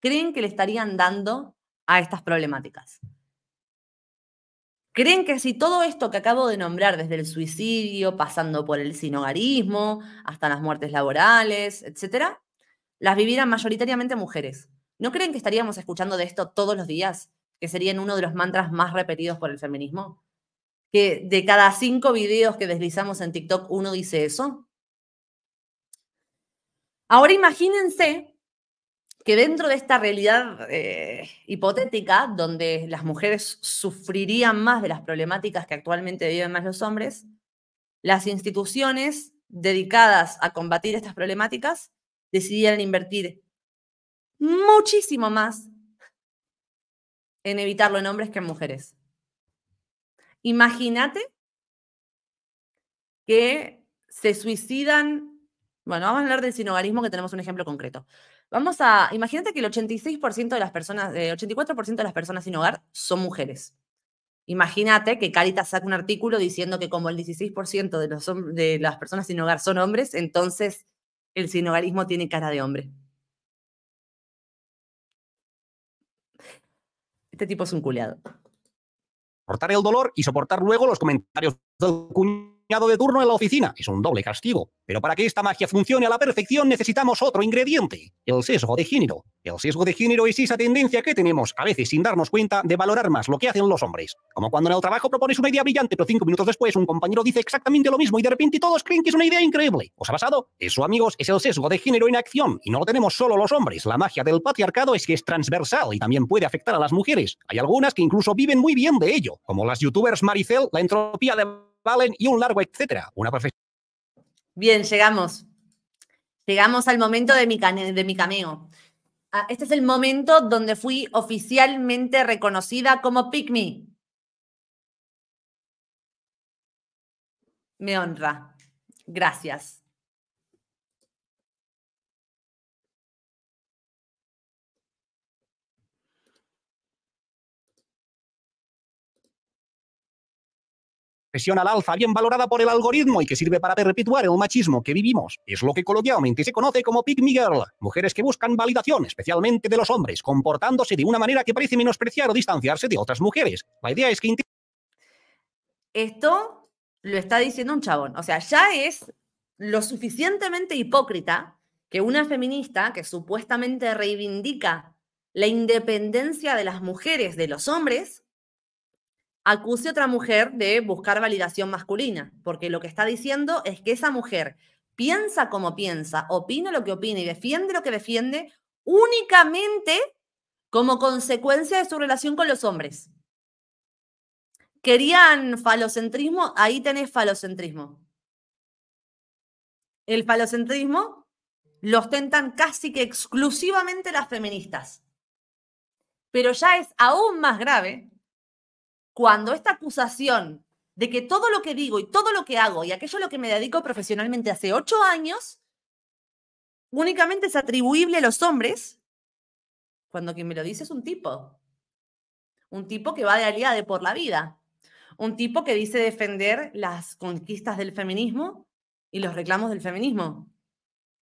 creen que le estarían dando a estas problemáticas? ¿Creen que si todo esto que acabo de nombrar, desde el suicidio, pasando por el sinogarismo, hasta las muertes laborales, etcétera, las vivieran mayoritariamente mujeres? ¿No creen que estaríamos escuchando de esto todos los días? Que serían uno de los mantras más repetidos por el feminismo que de cada cinco videos que deslizamos en TikTok, uno dice eso? Ahora imagínense que dentro de esta realidad eh, hipotética, donde las mujeres sufrirían más de las problemáticas que actualmente viven más los hombres, las instituciones dedicadas a combatir estas problemáticas decidieran invertir muchísimo más en evitarlo en hombres que en mujeres. Imagínate que se suicidan, bueno, vamos a hablar del sinogarismo que tenemos un ejemplo concreto. Vamos a, imagínate que el 86% de las personas, el eh, 84% de las personas sin hogar son mujeres. Imagínate que Caritas saca un artículo diciendo que como el 16% de, de las personas sin hogar son hombres, entonces el sinogarismo tiene cara de hombre. Este tipo es un culeado soportar el dolor y soportar luego los comentarios del cuñado de turno en la oficina. Es un doble castigo. Pero para que esta magia funcione a la perfección necesitamos otro ingrediente, el sesgo de género. El sesgo de género es esa tendencia que tenemos, a veces sin darnos cuenta, de valorar más lo que hacen los hombres. Como cuando en el trabajo propones una idea brillante, pero cinco minutos después un compañero dice exactamente lo mismo y de repente todos creen que es una idea increíble. ¿Os ha pasado? Eso, amigos, es el sesgo de género en acción. Y no lo tenemos solo los hombres. La magia del patriarcado es que es transversal y también puede afectar a las mujeres. Hay algunas que incluso viven muy bien de ello, como las youtubers Maricel, la entropía de Valen y un largo etcétera. Una Bien, llegamos. Llegamos al momento de mi, de mi cameo. Ah, este es el momento donde fui oficialmente reconocida como Pick Me honra. Gracias. presión al alza bien valorada por el algoritmo y que sirve para perpetuar el machismo que vivimos. Es lo que coloquialmente se conoce como pick me girl, mujeres que buscan validación, especialmente de los hombres, comportándose de una manera que parece menospreciar o distanciarse de otras mujeres. La idea es que... Esto lo está diciendo un chabón, o sea, ya es lo suficientemente hipócrita que una feminista que supuestamente reivindica la independencia de las mujeres de los hombres, acuse a otra mujer de buscar validación masculina, porque lo que está diciendo es que esa mujer piensa como piensa, opina lo que opina y defiende lo que defiende únicamente como consecuencia de su relación con los hombres. Querían falocentrismo, ahí tenés falocentrismo. El falocentrismo lo ostentan casi que exclusivamente las feministas. Pero ya es aún más grave cuando esta acusación de que todo lo que digo y todo lo que hago y aquello a lo que me dedico profesionalmente hace ocho años, únicamente es atribuible a los hombres, cuando quien me lo dice es un tipo. Un tipo que va de aliade por la vida. Un tipo que dice defender las conquistas del feminismo y los reclamos del feminismo.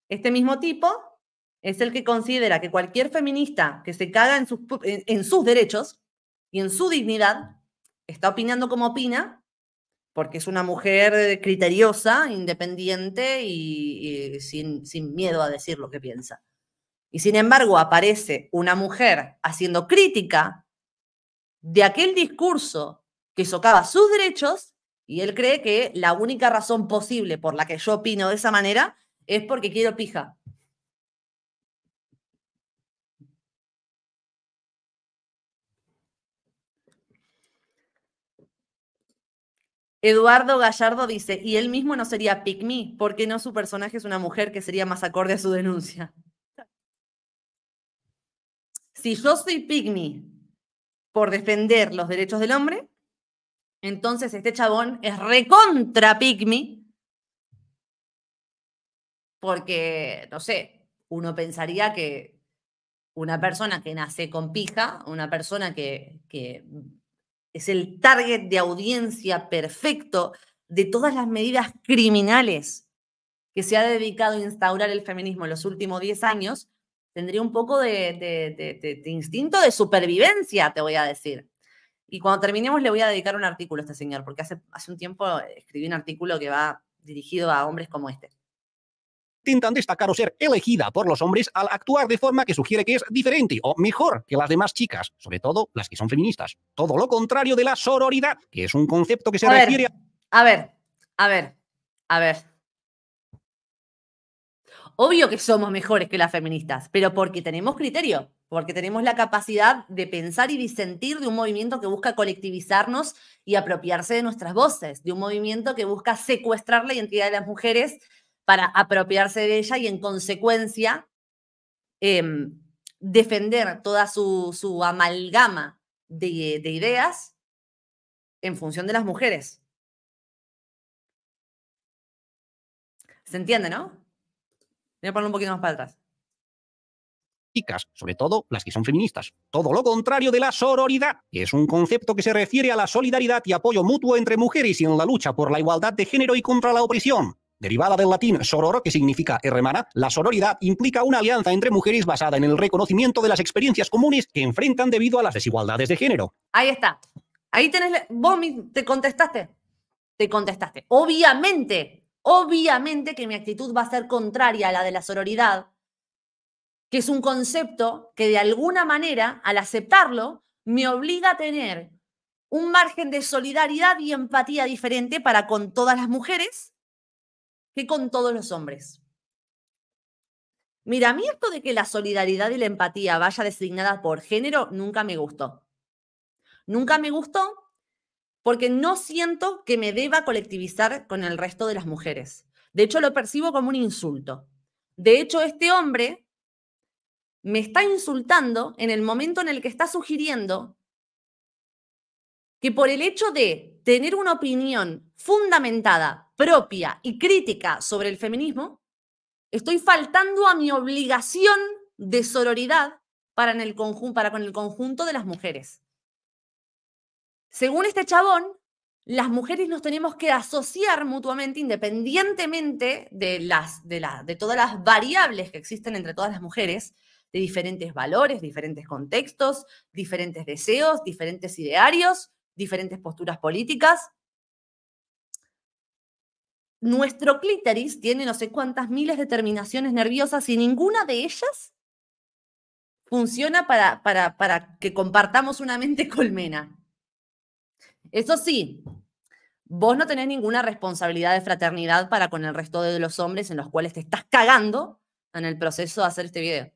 Este mismo tipo es el que considera que cualquier feminista que se caga en sus, en sus derechos y en su dignidad está opinando como opina, porque es una mujer criteriosa, independiente y, sin, sin miedo a decir lo que piensa. Y sin embargo aparece una mujer haciendo crítica de aquel discurso que socava sus derechos y él cree que la única razón posible por la que yo opino de esa manera es porque quiero pija. Eduardo Gallardo dice, y él mismo no sería pigmy porque no su personaje es una mujer que sería más acorde a su denuncia. Si yo soy pick por defender los derechos del hombre, entonces este chabón es recontra pick porque, no sé, uno pensaría que una persona que nace con pija, una persona que, que es el target de audiencia perfecto de todas las medidas criminales que se ha dedicado a instaurar el feminismo en los últimos 10 años, tendría un poco de, instinto de supervivencia, te voy a decir. Y cuando terminemos le voy a dedicar un artículo a este señor, porque hace, hace un tiempo eh, escribí un artículo que va dirigido a hombres como este intentan destacar o ser elegida por los hombres al actuar de forma que sugiere que es diferente o mejor que las demás chicas, sobre todo las que son feministas. Todo lo contrario de la sororidad, que es un concepto que se refiere a... A ver, a ver, a ver. Obvio que somos mejores que las feministas, pero porque tenemos criterio, porque tenemos la capacidad de pensar y disentir de un movimiento que busca colectivizarnos y apropiarse de nuestras voces, de un movimiento que busca secuestrar la identidad de las mujeres para apropiarse de ella y en consecuencia em, defender toda su, amalgama de, ideas en función de las mujeres. ¿Se entiende, no? Voy a poner un poquito más para atrás. Chicas, sobre todo las que son feministas. Todo lo contrario de la sororidad. Es un concepto que se refiere a la solidaridad y apoyo mutuo entre mujeres y en la lucha por la igualdad de género y contra la opresión derivada del latín soror, que significa hermana, la sororidad implica una alianza entre mujeres basada en el reconocimiento de las experiencias comunes que enfrentan debido a las desigualdades de género. Ahí está. Ahí tenés. Vos te contestaste. Te contestaste. Obviamente, obviamente que mi actitud va a ser contraria a la de la sororidad, que es un concepto que de alguna manera, al aceptarlo, me obliga a tener un margen de solidaridad y empatía diferente para con todas las mujeres con todos los hombres. Mira, a mí esto de que la solidaridad y la empatía vaya designada por género nunca me gustó. Nunca me gustó porque no siento que me deba colectivizar con el resto de las mujeres. De hecho, lo percibo como un insulto. De hecho, este hombre me está insultando en el momento en el que está sugiriendo que por el hecho de tener una opinión fundamentada, propia y crítica sobre el feminismo, estoy faltando a mi obligación de sororidad para, con el conjunto de las mujeres. Según este chabón, las mujeres nos tenemos que asociar mutuamente independientemente de, de todas las variables que existen entre todas las mujeres, de diferentes valores, diferentes contextos, diferentes deseos, diferentes idearios, diferentes posturas políticas. Nuestro clítoris tiene no sé cuántas miles de terminaciones nerviosas y ninguna de ellas funciona para, para, para que compartamos una mente colmena. Eso sí, vos no tenés ninguna responsabilidad de fraternidad para con el resto de los hombres en los cuales te estás cagando en el proceso de hacer este video.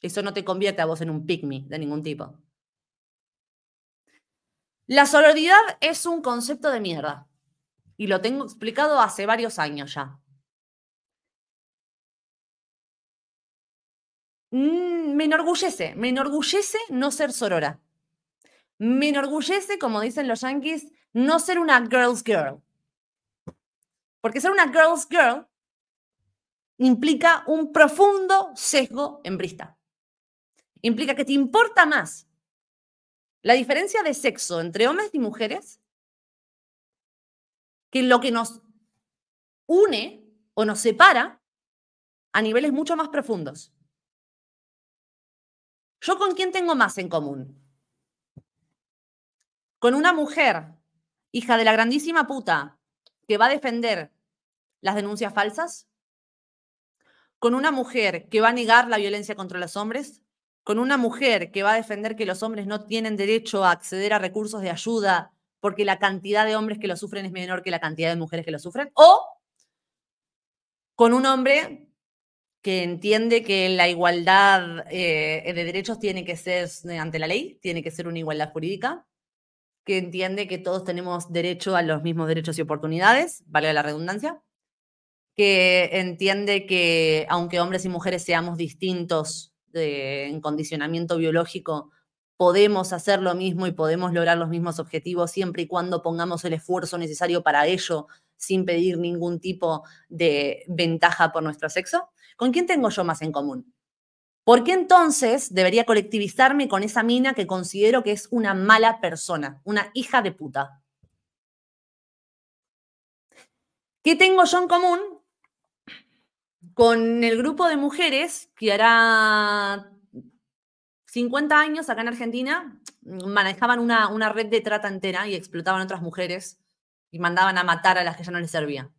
Eso no te convierte a vos en un pygmy de ningún tipo. La sororidad es un concepto de mierda. Y lo tengo explicado hace varios años ya. Mm, me enorgullece, me enorgullece no ser sorora. Me enorgullece, como dicen los yankees, no ser una girl's girl. Porque ser una girl's girl implica un profundo sesgo brista, Implica que te importa más la diferencia de sexo entre hombres y mujeres, que lo que nos une o nos separa a niveles mucho más profundos. ¿Yo con quién tengo más en común? Con una mujer, hija de la grandísima puta, que va a defender las denuncias falsas, con una mujer que va a negar la violencia contra los hombres, con una mujer que va a defender que los hombres no tienen derecho a acceder a recursos de ayuda porque la cantidad de hombres que lo sufren es menor que la cantidad de mujeres que lo sufren, o con un hombre que entiende que la igualdad eh, de derechos tiene que ser ante la ley, tiene que ser una igualdad jurídica, que entiende que todos tenemos derecho a los mismos derechos y oportunidades, vale la redundancia, que entiende que aunque hombres y mujeres seamos distintos, en condicionamiento biológico, podemos hacer lo mismo y podemos lograr los mismos objetivos siempre y cuando pongamos el esfuerzo necesario para ello sin pedir ningún tipo de ventaja por nuestro sexo? ¿Con quién tengo yo más en común? ¿Por qué entonces debería colectivizarme con esa mina que considero que es una mala persona, una hija de puta? ¿Qué tengo yo en común con el grupo de mujeres que hará 50 años acá en Argentina manejaban una, red de trata entera y explotaban a otras mujeres y mandaban a matar a las que ya no les servía.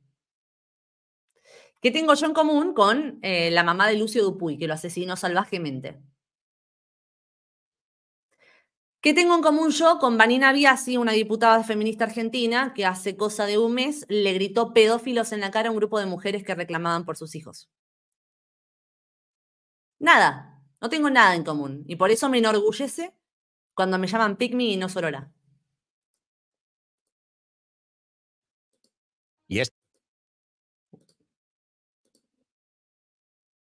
¿Qué tengo yo en común con eh, la mamá de Lucio Dupuy, que lo asesinó salvajemente? ¿Qué tengo en común yo con Vanina Biasi, una diputada feminista argentina que hace cosa de un mes le gritó pedófilos en la cara a un grupo de mujeres que reclamaban por sus hijos? Nada, no tengo nada en común. Y por eso me enorgullece cuando me llaman pigmy y no Sorora. Y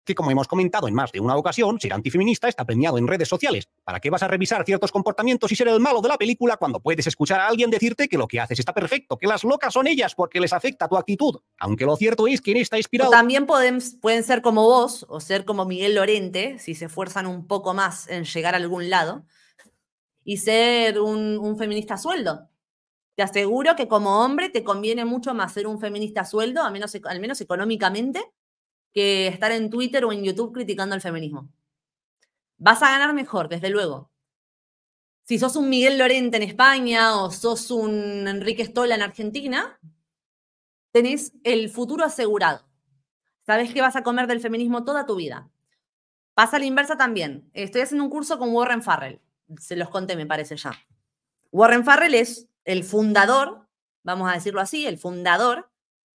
que, como hemos comentado en más de una ocasión, ser antifeminista está premiado en redes sociales. ¿Para qué vas a revisar ciertos comportamientos y ser el malo de la película cuando puedes escuchar a alguien decirte que lo que haces está perfecto, que las locas son ellas porque les afecta tu actitud? Aunque lo cierto es que en esta inspirado. también pueden, ser como vos o ser como Miguel Lorente, si se esfuerzan un poco más en llegar a algún lado, y ser un, feminista sueldo. Te aseguro que como hombre te conviene mucho más ser un feminista sueldo, al menos económicamente, que estar en Twitter o en YouTube criticando el feminismo. Vas a ganar mejor, desde luego. Si sos un Miguel Lorente en España o sos un Enrique Stola en Argentina, tenés el futuro asegurado. Sabés que vas a comer del feminismo toda tu vida. Pasa a la inversa también. Estoy haciendo un curso con Warren Farrell. Se los conté, me parece ya. Warren Farrell es el fundador, vamos a decirlo así, el fundador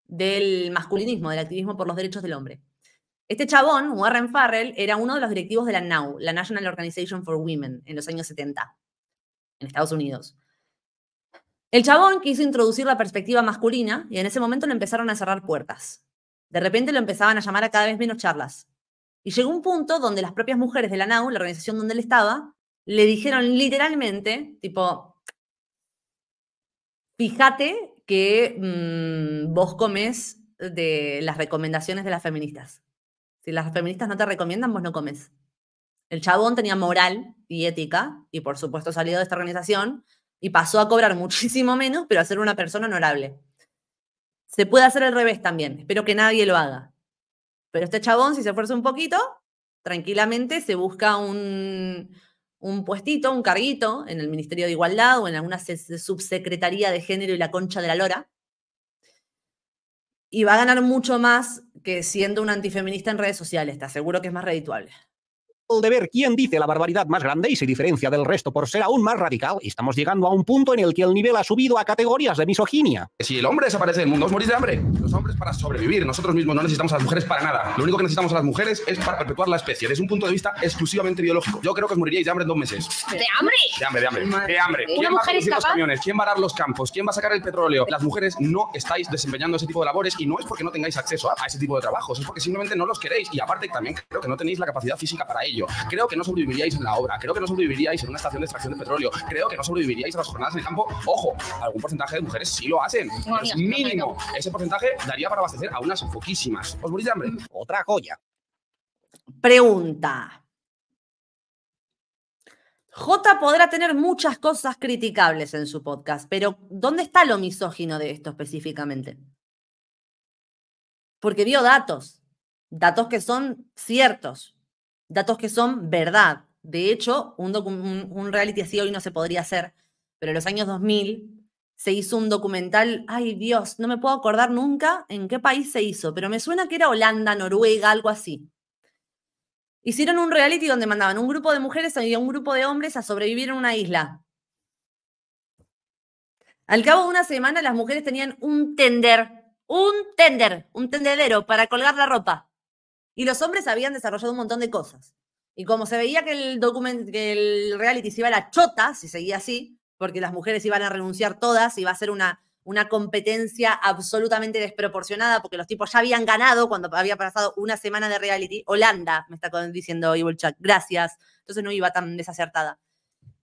del masculinismo, del activismo por los derechos del hombre. Este chabón, Warren Farrell, era uno de los directivos de la NOW, la National Organization for Women, en los años 70, en Estados Unidos. El chabón quiso introducir la perspectiva masculina y en ese momento le empezaron a cerrar puertas. De repente lo empezaban a llamar a cada vez menos charlas. Y llegó un punto donde las propias mujeres de la NAU, la organización donde él estaba, le dijeron literalmente, tipo, fíjate que mm, vos comes de las recomendaciones de las feministas. Si las feministas no te recomiendan, vos no comes. El chabón tenía moral y ética, y por supuesto salió de esta organización, y pasó a cobrar muchísimo menos, pero a ser una persona honorable. Se puede hacer al revés también, espero que nadie lo haga. Pero este chabón, si se esfuerza un poquito, tranquilamente se busca un, un puestito, un carguito en el Ministerio de Igualdad o en alguna subsecretaría de género y la concha de la lora. Y va a ganar mucho más que siendo un antifeminista en redes sociales, te aseguro que es más redituable de ver quién dice la barbaridad más grande y se diferencia del resto por ser aún más radical. Y estamos llegando a un punto en el que el nivel ha subido a categorías de misoginia. Si el hombre desaparece del mundo, os morís de hambre. Los hombres para sobrevivir, nosotros mismos no necesitamos a las mujeres para nada. Lo único que necesitamos a las mujeres es para perpetuar la especie, desde un punto de vista exclusivamente biológico. Yo creo que os moriríais de hambre en dos meses. ¿De hambre? De hambre, de hambre. hambre. ¿Quién va a producir los camiones? ¿Quién va a los campos? ¿Quién va a sacar el petróleo? Las mujeres no estáis desempeñando ese tipo de labores y no es porque no tengáis acceso a ese tipo de trabajos, es porque simplemente no los queréis y aparte también creo que no tenéis la capacidad física para ello. Creo que no sobreviviríais en la obra, creo que no sobreviviríais en una estación de extracción de petróleo, creo que no sobreviviríais a las jornadas en el campo. Ojo, algún porcentaje de mujeres sí lo hacen, mínimo. Ese porcentaje daría para abastecer a unas poquísimas. ¿Os de hambre? Mm. Otra joya. Pregunta. J podrá tener muchas cosas criticables en su podcast, pero ¿dónde está lo misógino de esto específicamente? Porque vio datos, datos que son ciertos datos que son verdad. De hecho, un, reality así hoy no se podría hacer, pero en los años 2000 se hizo un documental, ay Dios, no me puedo acordar nunca en qué país se hizo, pero me suena que era Holanda, Noruega, algo así. Hicieron un reality donde mandaban un grupo de mujeres y un grupo de hombres a sobrevivir en una isla. Al cabo de una semana las mujeres tenían un tender, un tender, un tendedero para colgar la ropa. Y los hombres habían desarrollado un montón de cosas. Y como se veía que el, document, que el reality se iba a la chota, si seguía así, porque las mujeres iban a renunciar todas, iba a ser una, una competencia absolutamente desproporcionada, porque los tipos ya habían ganado cuando había pasado una semana de reality. Holanda, me está diciendo Evil Chuck, gracias. Entonces no iba tan desacertada.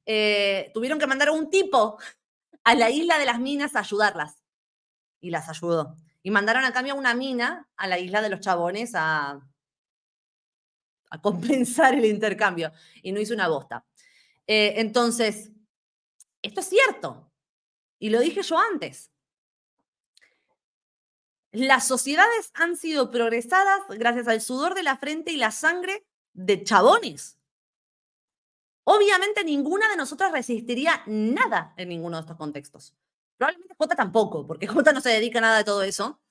Eh, tuvieron que mandar a un tipo a la isla de las minas a ayudarlas. Y las ayudó. Y mandaron a cambio a una mina a la isla de los chabones a a compensar el intercambio y no hizo una bosta. Eh, entonces, esto es cierto. Y lo dije yo antes. Las sociedades han sido progresadas gracias al sudor de la frente y la sangre de chabones. Obviamente ninguna de nosotras resistiría nada en ninguno de estos contextos. Probablemente Jota tampoco, porque Jota no se dedica a nada de todo eso.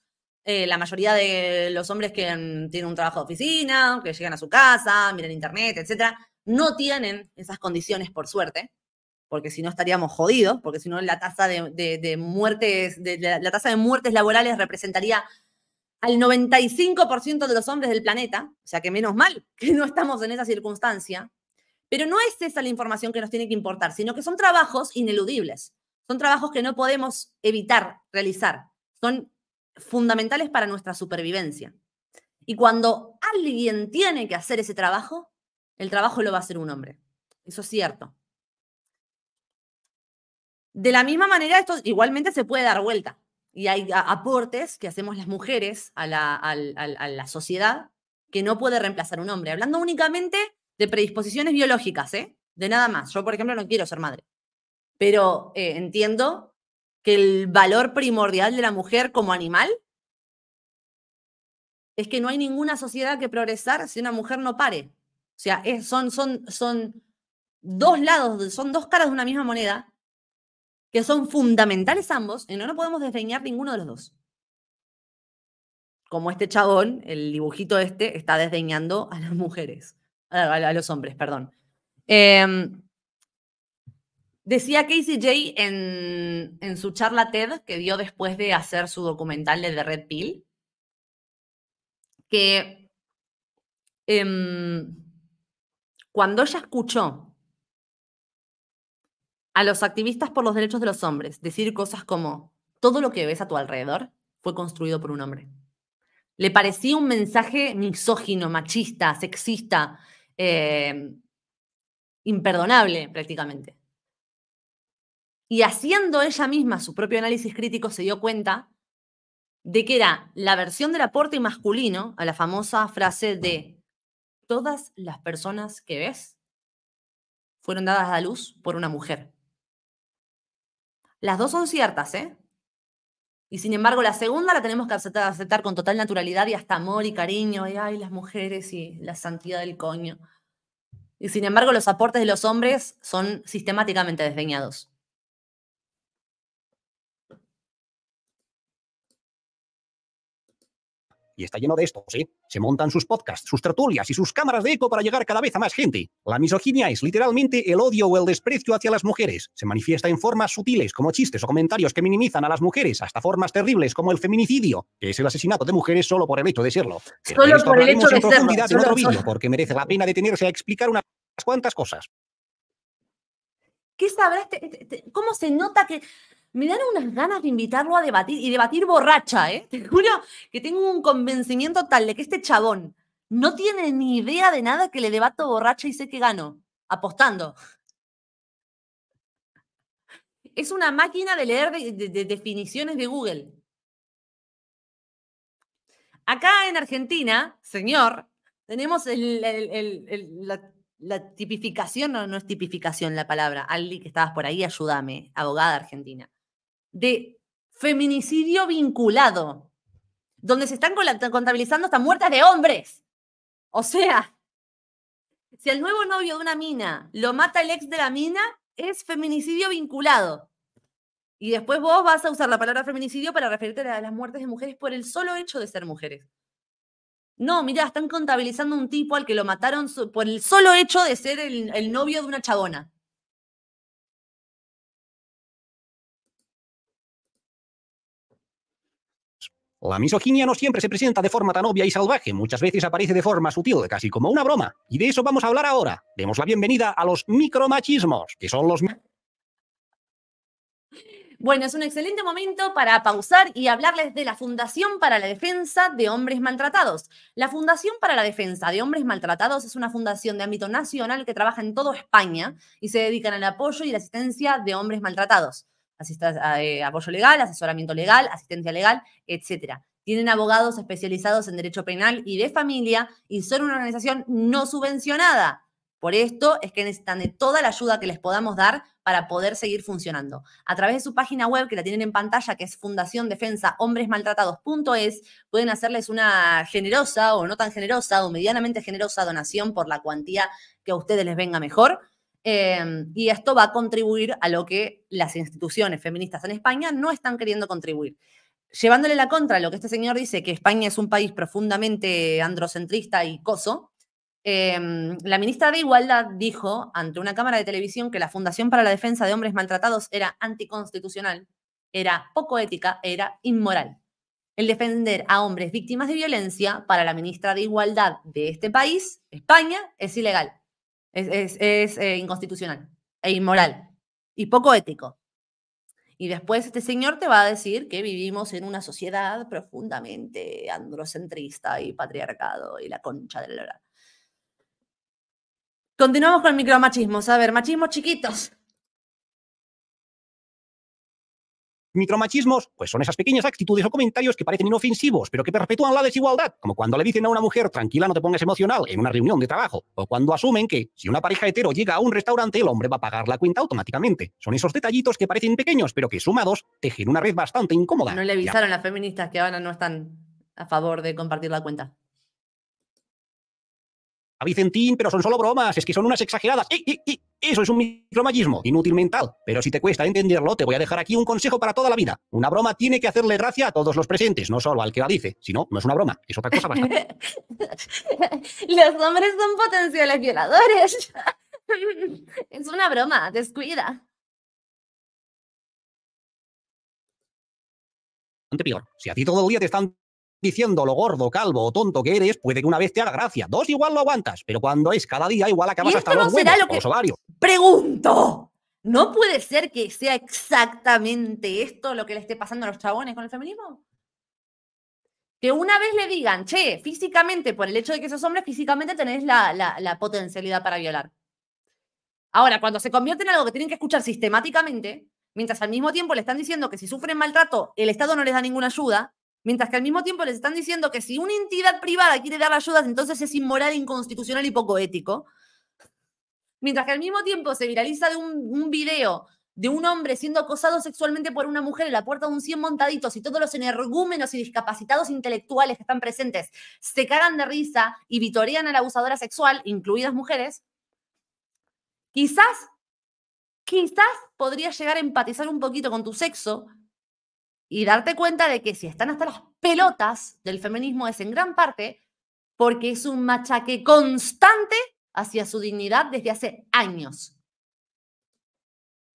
Eh, la mayoría de los hombres que tienen un trabajo de oficina, que llegan a su casa, miran internet, etcétera, no tienen esas condiciones, por suerte, porque si no estaríamos jodidos, porque si no la tasa de, muertes, la, tasa de muertes laborales representaría al 95% de los hombres del planeta, o sea que menos mal que no estamos en esa circunstancia, pero no es esa la información que nos tiene que importar, sino que son trabajos ineludibles, son trabajos que no podemos evitar realizar, son fundamentales para nuestra supervivencia. Y cuando alguien tiene que hacer ese trabajo, el trabajo lo va a hacer un hombre. Eso es cierto. De la misma manera, esto igualmente se puede dar vuelta. Y hay aportes que hacemos las mujeres a la, sociedad que no puede reemplazar un hombre. Hablando únicamente de predisposiciones biológicas, ¿eh? De nada más. Yo, por ejemplo, no quiero ser madre. Pero eh, entiendo que el valor primordial de la mujer como animal es que no hay ninguna sociedad que progresar si una mujer no pare. O sea, son, son, son dos lados, son dos caras de una misma moneda que son fundamentales ambos y no, podemos desdeñar ninguno de los dos. Como este chabón, el dibujito este, está desdeñando a las mujeres, a, los hombres, perdón. Em, Decía Casey J. en, su charla TED que dio después de hacer su documental de The Red Pill que em, cuando ella escuchó a los activistas por los derechos de los hombres decir cosas como todo lo que ves a tu alrededor fue construido por un hombre. Le parecía un mensaje misógino, machista, sexista, eh, imperdonable prácticamente. Y haciendo ella misma su propio análisis crítico, se dio cuenta de que era la versión del aporte masculino a la famosa frase de todas las personas que ves fueron dadas a luz por una mujer. Las dos son ciertas, ¿eh? Y sin embargo, la segunda la tenemos que aceptar, aceptar, con total naturalidad y hasta amor y cariño. Y ay, las mujeres y la santidad del coño. Y sin embargo, los aportes de los hombres son sistemáticamente desdeñados. Y está lleno de esto, ¿sí? Se montan sus podcasts, sus tertulias y sus cámaras de eco para llegar cada vez a más gente. La misoginia es literalmente el odio o el desprecio hacia las mujeres. Se manifiesta en formas sutiles como chistes o comentarios que minimizan a las mujeres, hasta formas terribles como el feminicidio, que es el asesinato de mujeres solo por el hecho de serlo. solo por el hecho de serlo. otro porque merece la pena detenerse a explicar unas cuantas cosas. ¿Qué sabrás? Este? ¿Cómo se nota que me dan unas ganas de invitarlo a debatir y debatir borracha, ¿eh? Te juro que tengo un convencimiento tal de que este chabón no tiene ni idea de nada que le debato borracha y sé que gano, apostando. Es una máquina de leer de, definiciones de Google. Acá en Argentina, señor, tenemos la, tipificación, no, no es tipificación la palabra. Ali, que estabas por ahí, ayúdame, abogada argentina de feminicidio vinculado, donde se están contabilizando hasta muertas de hombres. O sea, si el nuevo novio de una mina lo mata el ex de la mina, es feminicidio vinculado. Y después vos vas a usar la palabra feminicidio para referirte a las muertes de mujeres por el solo hecho de ser mujeres. No, mira, están contabilizando un tipo al que lo mataron por el solo hecho de ser el, el novio de una chabona. La misoginia no siempre se presenta de forma tan obvia y salvaje, muchas veces aparece de forma sutil, casi como una broma. Y de eso vamos a hablar ahora. Demos la bienvenida a los micromachismos, que son los... Bueno, es un excelente momento para pausar y hablarles de la Fundación para la Defensa de Hombres Maltratados. La Fundación para la Defensa de Hombres Maltratados es una fundación de ámbito nacional que trabaja en toda España y se dedican al apoyo y la asistencia de hombres maltratados. Asistencia ah, eh, apoyo legal, asesoramiento legal, asistencia legal, etcétera. Tienen abogados especializados en derecho penal y de familia y son una organización no subvencionada. Por esto es que necesitan de toda la ayuda que les podamos dar para poder seguir funcionando. A través de su página web, que la tienen en pantalla, que es Fundación Defensa pueden hacerles una generosa o no tan generosa o medianamente generosa donación por la cuantía que a ustedes les venga mejor Em, y esto va a contribuir a lo que las instituciones feministas en España no están queriendo contribuir. Llevándole la contra a lo que este señor dice, que España es un país profundamente androcentrista y coso, em, la ministra de Igualdad dijo ante una cámara de televisión que la Fundación para la Defensa de Hombres Maltratados era anticonstitucional, era poco ética, era inmoral. El defender a hombres víctimas de violencia para la ministra de Igualdad de este país, España, es ilegal. Es, eh, inconstitucional e inmoral y poco ético. Y después este señor te va a decir que vivimos en una sociedad profundamente androcentrista y patriarcado y la concha del la. Continuamos con el micromachismo. A ver, machismos chiquitos. Micromachismos, pues son esas pequeñas actitudes o comentarios que parecen inofensivos, pero que perpetúan la desigualdad, como cuando le dicen a una mujer, tranquila, no te pongas emocional, en una reunión de trabajo, o cuando asumen que si una pareja hetero llega a un restaurante, el hombre va a pagar la cuenta automáticamente. Son esos detallitos que parecen pequeños, pero que sumados tejen una red bastante incómoda. No le avisaron las feministas que ahora no están a favor de compartir la cuenta. A Vicentín, pero son solo bromas, es que son unas exageradas. ¡Eh, eh, eh eso es un micromagismo, inútil mental. Pero si te cuesta entenderlo, te voy a dejar aquí un consejo para toda la vida. Una broma tiene que hacerle gracia a todos los presentes, no solo al que la dice. Si no, no es una broma, es otra cosa bastante. los hombres son potenciales violadores. es una broma, descuida. Peor. Si a ti todo el día te están diciendo lo gordo, calvo o tonto que eres, puede que una vez te haga gracia. Dos igual lo aguantas, pero cuando es cada día igual acabas hasta los huevos, Pregunto, ¿no puede ser que sea exactamente esto lo que le esté pasando a los chabones con el feminismo? Que una vez le digan, che, físicamente, por el hecho de que sos hombre, físicamente tenés la, la potencialidad para violar. Ahora, cuando se convierte en algo que tienen que escuchar sistemáticamente, mientras al mismo tiempo le están diciendo que si sufren maltrato, el Estado no les da ninguna ayuda, mientras que al mismo tiempo les están diciendo que si una entidad privada quiere dar ayudas, entonces es inmoral, inconstitucional y poco ético, Mientras que al mismo tiempo se viraliza de un, un video de un hombre siendo acosado sexualmente por una mujer en la puerta de un 100 montaditos y todos los energúmenos y discapacitados intelectuales que están presentes se cagan de risa y vitorean a la abusadora sexual, incluidas mujeres, quizás, quizás podrías llegar a empatizar un poquito con tu sexo y darte cuenta de que si están hasta las pelotas del feminismo es en gran parte porque es un machaque constante hacia su dignidad desde hace años.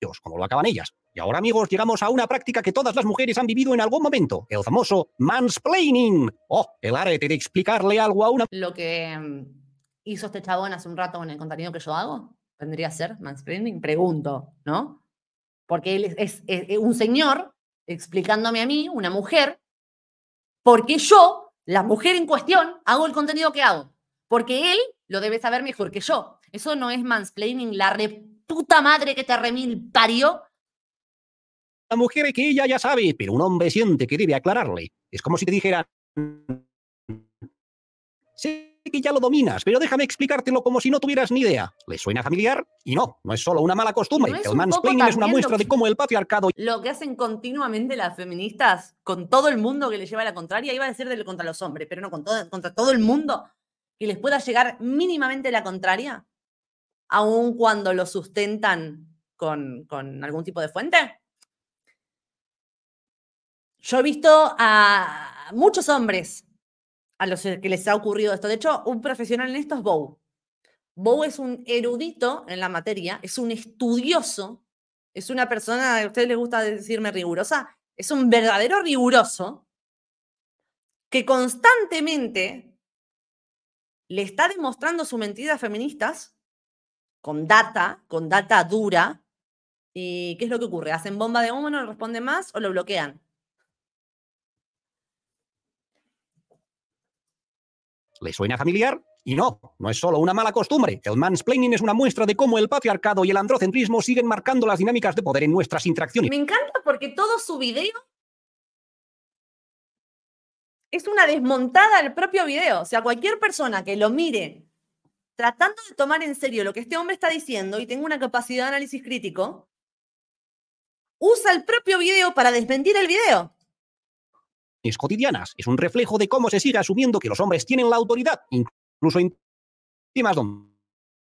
Dios, como lo acaban ellas. Y ahora, amigos, llegamos a una práctica que todas las mujeres han vivido en algún momento, el famoso mansplaining. Oh, el arte de explicarle algo a una... Lo que mm, hizo este chabón hace un rato en el contenido que yo hago, tendría a ser mansplaining, pregunto, ¿no? Porque él es, es un señor explicándome a mí, una mujer, por qué yo, la mujer en cuestión, hago el contenido que hago. Porque él lo debes saber mejor que yo. Eso no es mansplaining, la reputa madre que te remil parió. La mujer que ella ya sabe, pero un hombre siente que debe aclararle. Es como si te dijera... Sé que ya lo dominas, pero déjame explicártelo como si no tuvieras ni idea. ¿Le suena familiar? Y no, no es solo una mala costumbre. el mansplaining es una muestra de cómo el patriarcado... Lo que hacen continuamente las feministas con todo el mundo que le lleva a la contraria, iba a decir de, contra los hombres, pero no, con contra todo el mundo que les pueda llegar mínimamente la contraria, aun cuando lo sustentan con, algún tipo de fuente? Yo he visto a muchos hombres a los que les ha ocurrido esto. De hecho, un profesional en esto es Bow. Bow es un erudito en la materia, es un estudioso, es una persona, a ustedes les gusta decirme rigurosa, es un verdadero riguroso que constantemente le está demostrando su mentira a feministas con data, con data dura. ¿Y qué es lo que ocurre? ¿Hacen bomba de humo, no le responde más o lo bloquean? ¿Le suena familiar? Y no, no es solo una mala costumbre. El mansplaining es una muestra de cómo el patriarcado y el androcentrismo siguen marcando las dinámicas de poder en nuestras interacciones. Me encanta porque todo su video es una desmontada del propio video. O sea, cualquier persona que lo mire tratando de tomar en serio lo que este hombre está diciendo y tenga una capacidad de análisis crítico, usa el propio video para desmentir el video. Es cotidiana. es un reflejo de cómo se sigue asumiendo que los hombres tienen la autoridad, incluso en temas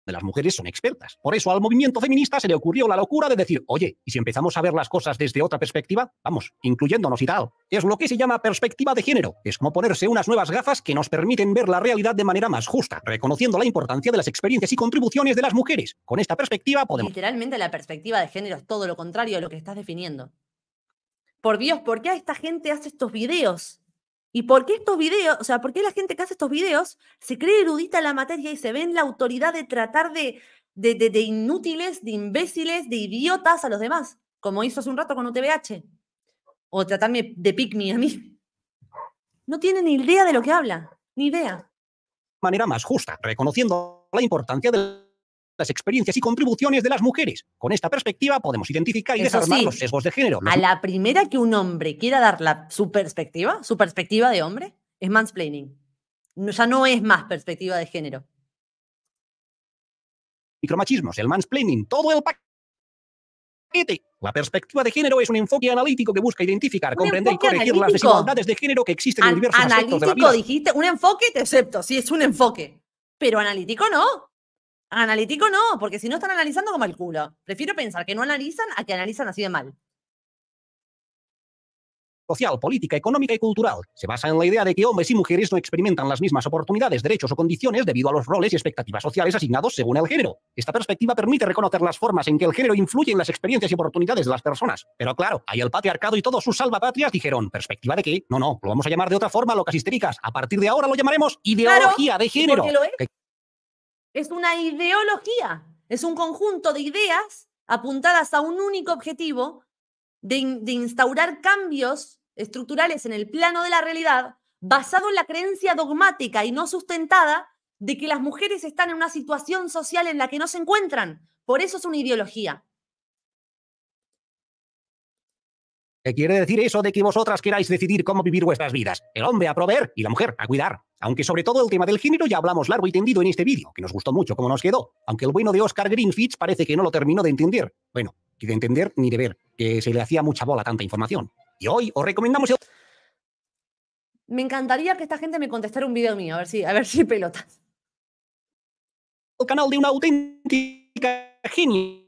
de las mujeres son expertas. Por eso al movimiento feminista se le ocurrió la locura de decir, oye, ¿y si empezamos a ver las cosas desde otra perspectiva? Vamos, incluyéndonos y tal. Es lo que se llama perspectiva de género. Es como ponerse unas nuevas gafas que nos permiten ver la realidad de manera más justa, reconociendo la importancia de las experiencias y contribuciones de las mujeres. Con esta perspectiva podemos... Literalmente la perspectiva de género es todo lo contrario a lo que estás definiendo. Por Dios, ¿por qué esta gente hace estos videos? ¿Y por qué estos videos, o sea, por qué la gente que hace estos videos se cree erudita en la materia y se ve en la autoridad de tratar de, de, inútiles, de imbéciles, de idiotas a los demás, como hizo hace un rato con UTBH? O tratarme de pick a mí. No tiene ni idea de lo que habla, ni idea. Manera más justa, reconociendo la importancia del las experiencias y contribuciones de las mujeres. Con esta perspectiva podemos identificar y desarmar los sesgos de género. A la primera que un hombre quiera dar su perspectiva, su perspectiva de hombre, es mansplaining. No, ya no es más perspectiva de género. Micromachismos, el mansplaining, todo el paquete. La perspectiva de género es un enfoque analítico que busca identificar, comprender y corregir las desigualdades de género que existen en diversos analítico, aspectos de dijiste, un enfoque, te acepto, sí, es un enfoque. Pero analítico no. Analítico no, porque si no están analizando como el culo. Prefiero pensar que no analizan a que analizan así de mal. Social, política, económica y cultural. Se basa en la idea de que hombres y mujeres no experimentan las mismas oportunidades, derechos o condiciones debido a los roles y expectativas sociales asignados según el género. Esta perspectiva permite reconocer las formas en que el género influye en las experiencias y oportunidades de las personas. Pero claro, hay el patriarcado y todos sus salvapatrias dijeron, ¿perspectiva de qué? No, no, lo vamos a llamar de otra forma, locas histéricas. A partir de ahora lo llamaremos ideología de género es una ideología, es un conjunto de ideas apuntadas a un único objetivo de, de instaurar cambios estructurales en el plano de la realidad basado en la creencia dogmática y no sustentada de que las mujeres están en una situación social en la que no se encuentran. Por eso es una ideología. ¿Qué quiere decir eso de que vosotras queráis decidir cómo vivir vuestras vidas? El hombre a proveer y la mujer a cuidar. Aunque sobre todo el tema del género ya hablamos largo y tendido en este vídeo, que nos gustó mucho como nos quedó, aunque el bueno de Oscar Greenfish parece que no lo terminó de entender. Bueno, ni de entender ni de ver, que se le hacía mucha bola tanta información. Y hoy os recomendamos... El... Me encantaría que esta gente me contestara un vídeo mío, a ver si, a ver si pelotas. El canal de una auténtica genia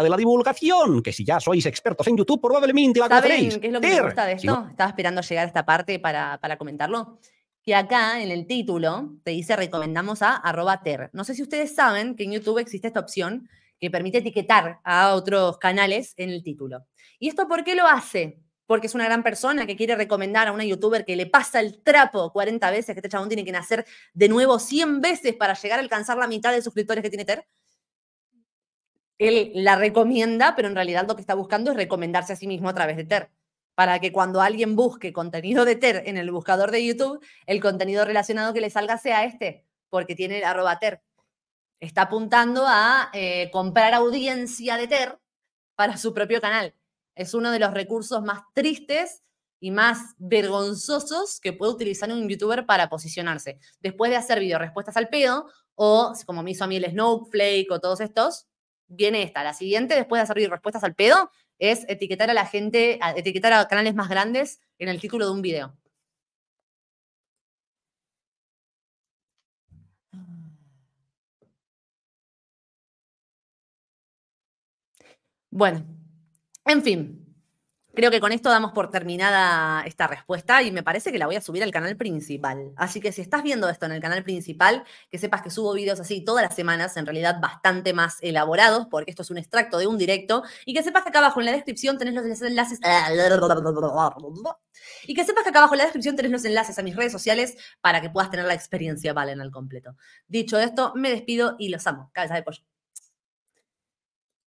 de la divulgación, que si ya sois expertos en YouTube, probablemente la lo me gusta esto? Estaba esperando llegar a esta parte para, para, comentarlo. Que acá en el título te dice recomendamos a ter. No sé si ustedes saben que en YouTube existe esta opción que permite etiquetar a otros canales en el título. ¿Y esto por qué lo hace? Porque es una gran persona que quiere recomendar a una youtuber que le pasa el trapo 40 veces, que este chabón tiene que nacer de nuevo 100 veces para llegar a alcanzar la mitad de suscriptores que tiene Ter él la recomienda, pero en realidad lo que está buscando es recomendarse a sí mismo a través de TER, para que cuando alguien busque contenido de TER en el buscador de YouTube, el contenido relacionado que le salga sea este, porque tiene el arroba TER. Está apuntando a eh, comprar audiencia de TER para su propio canal. Es uno de los recursos más tristes y más vergonzosos que puede utilizar un youtuber para posicionarse. Después de hacer video respuestas al pedo, o como me hizo a mí el Snowflake o todos estos, viene esta. La siguiente, después de hacer respuestas al pedo, es etiquetar a la gente, etiquetar a canales más grandes en el título de un video. Bueno, en fin, Creo que con esto damos por terminada esta respuesta y me parece que la voy a subir al canal principal. Así que si estás viendo esto en el canal principal, que sepas que subo videos así todas las semanas, en realidad bastante más elaborados, porque esto es un extracto de un directo, y que sepas que acá abajo en la descripción tenés los enlaces... Y que sepas que acá abajo en la descripción tenés los enlaces a mis redes sociales para que puedas tener la experiencia Valen al completo. Dicho esto, me despido y los amo. Cabeza de pollo.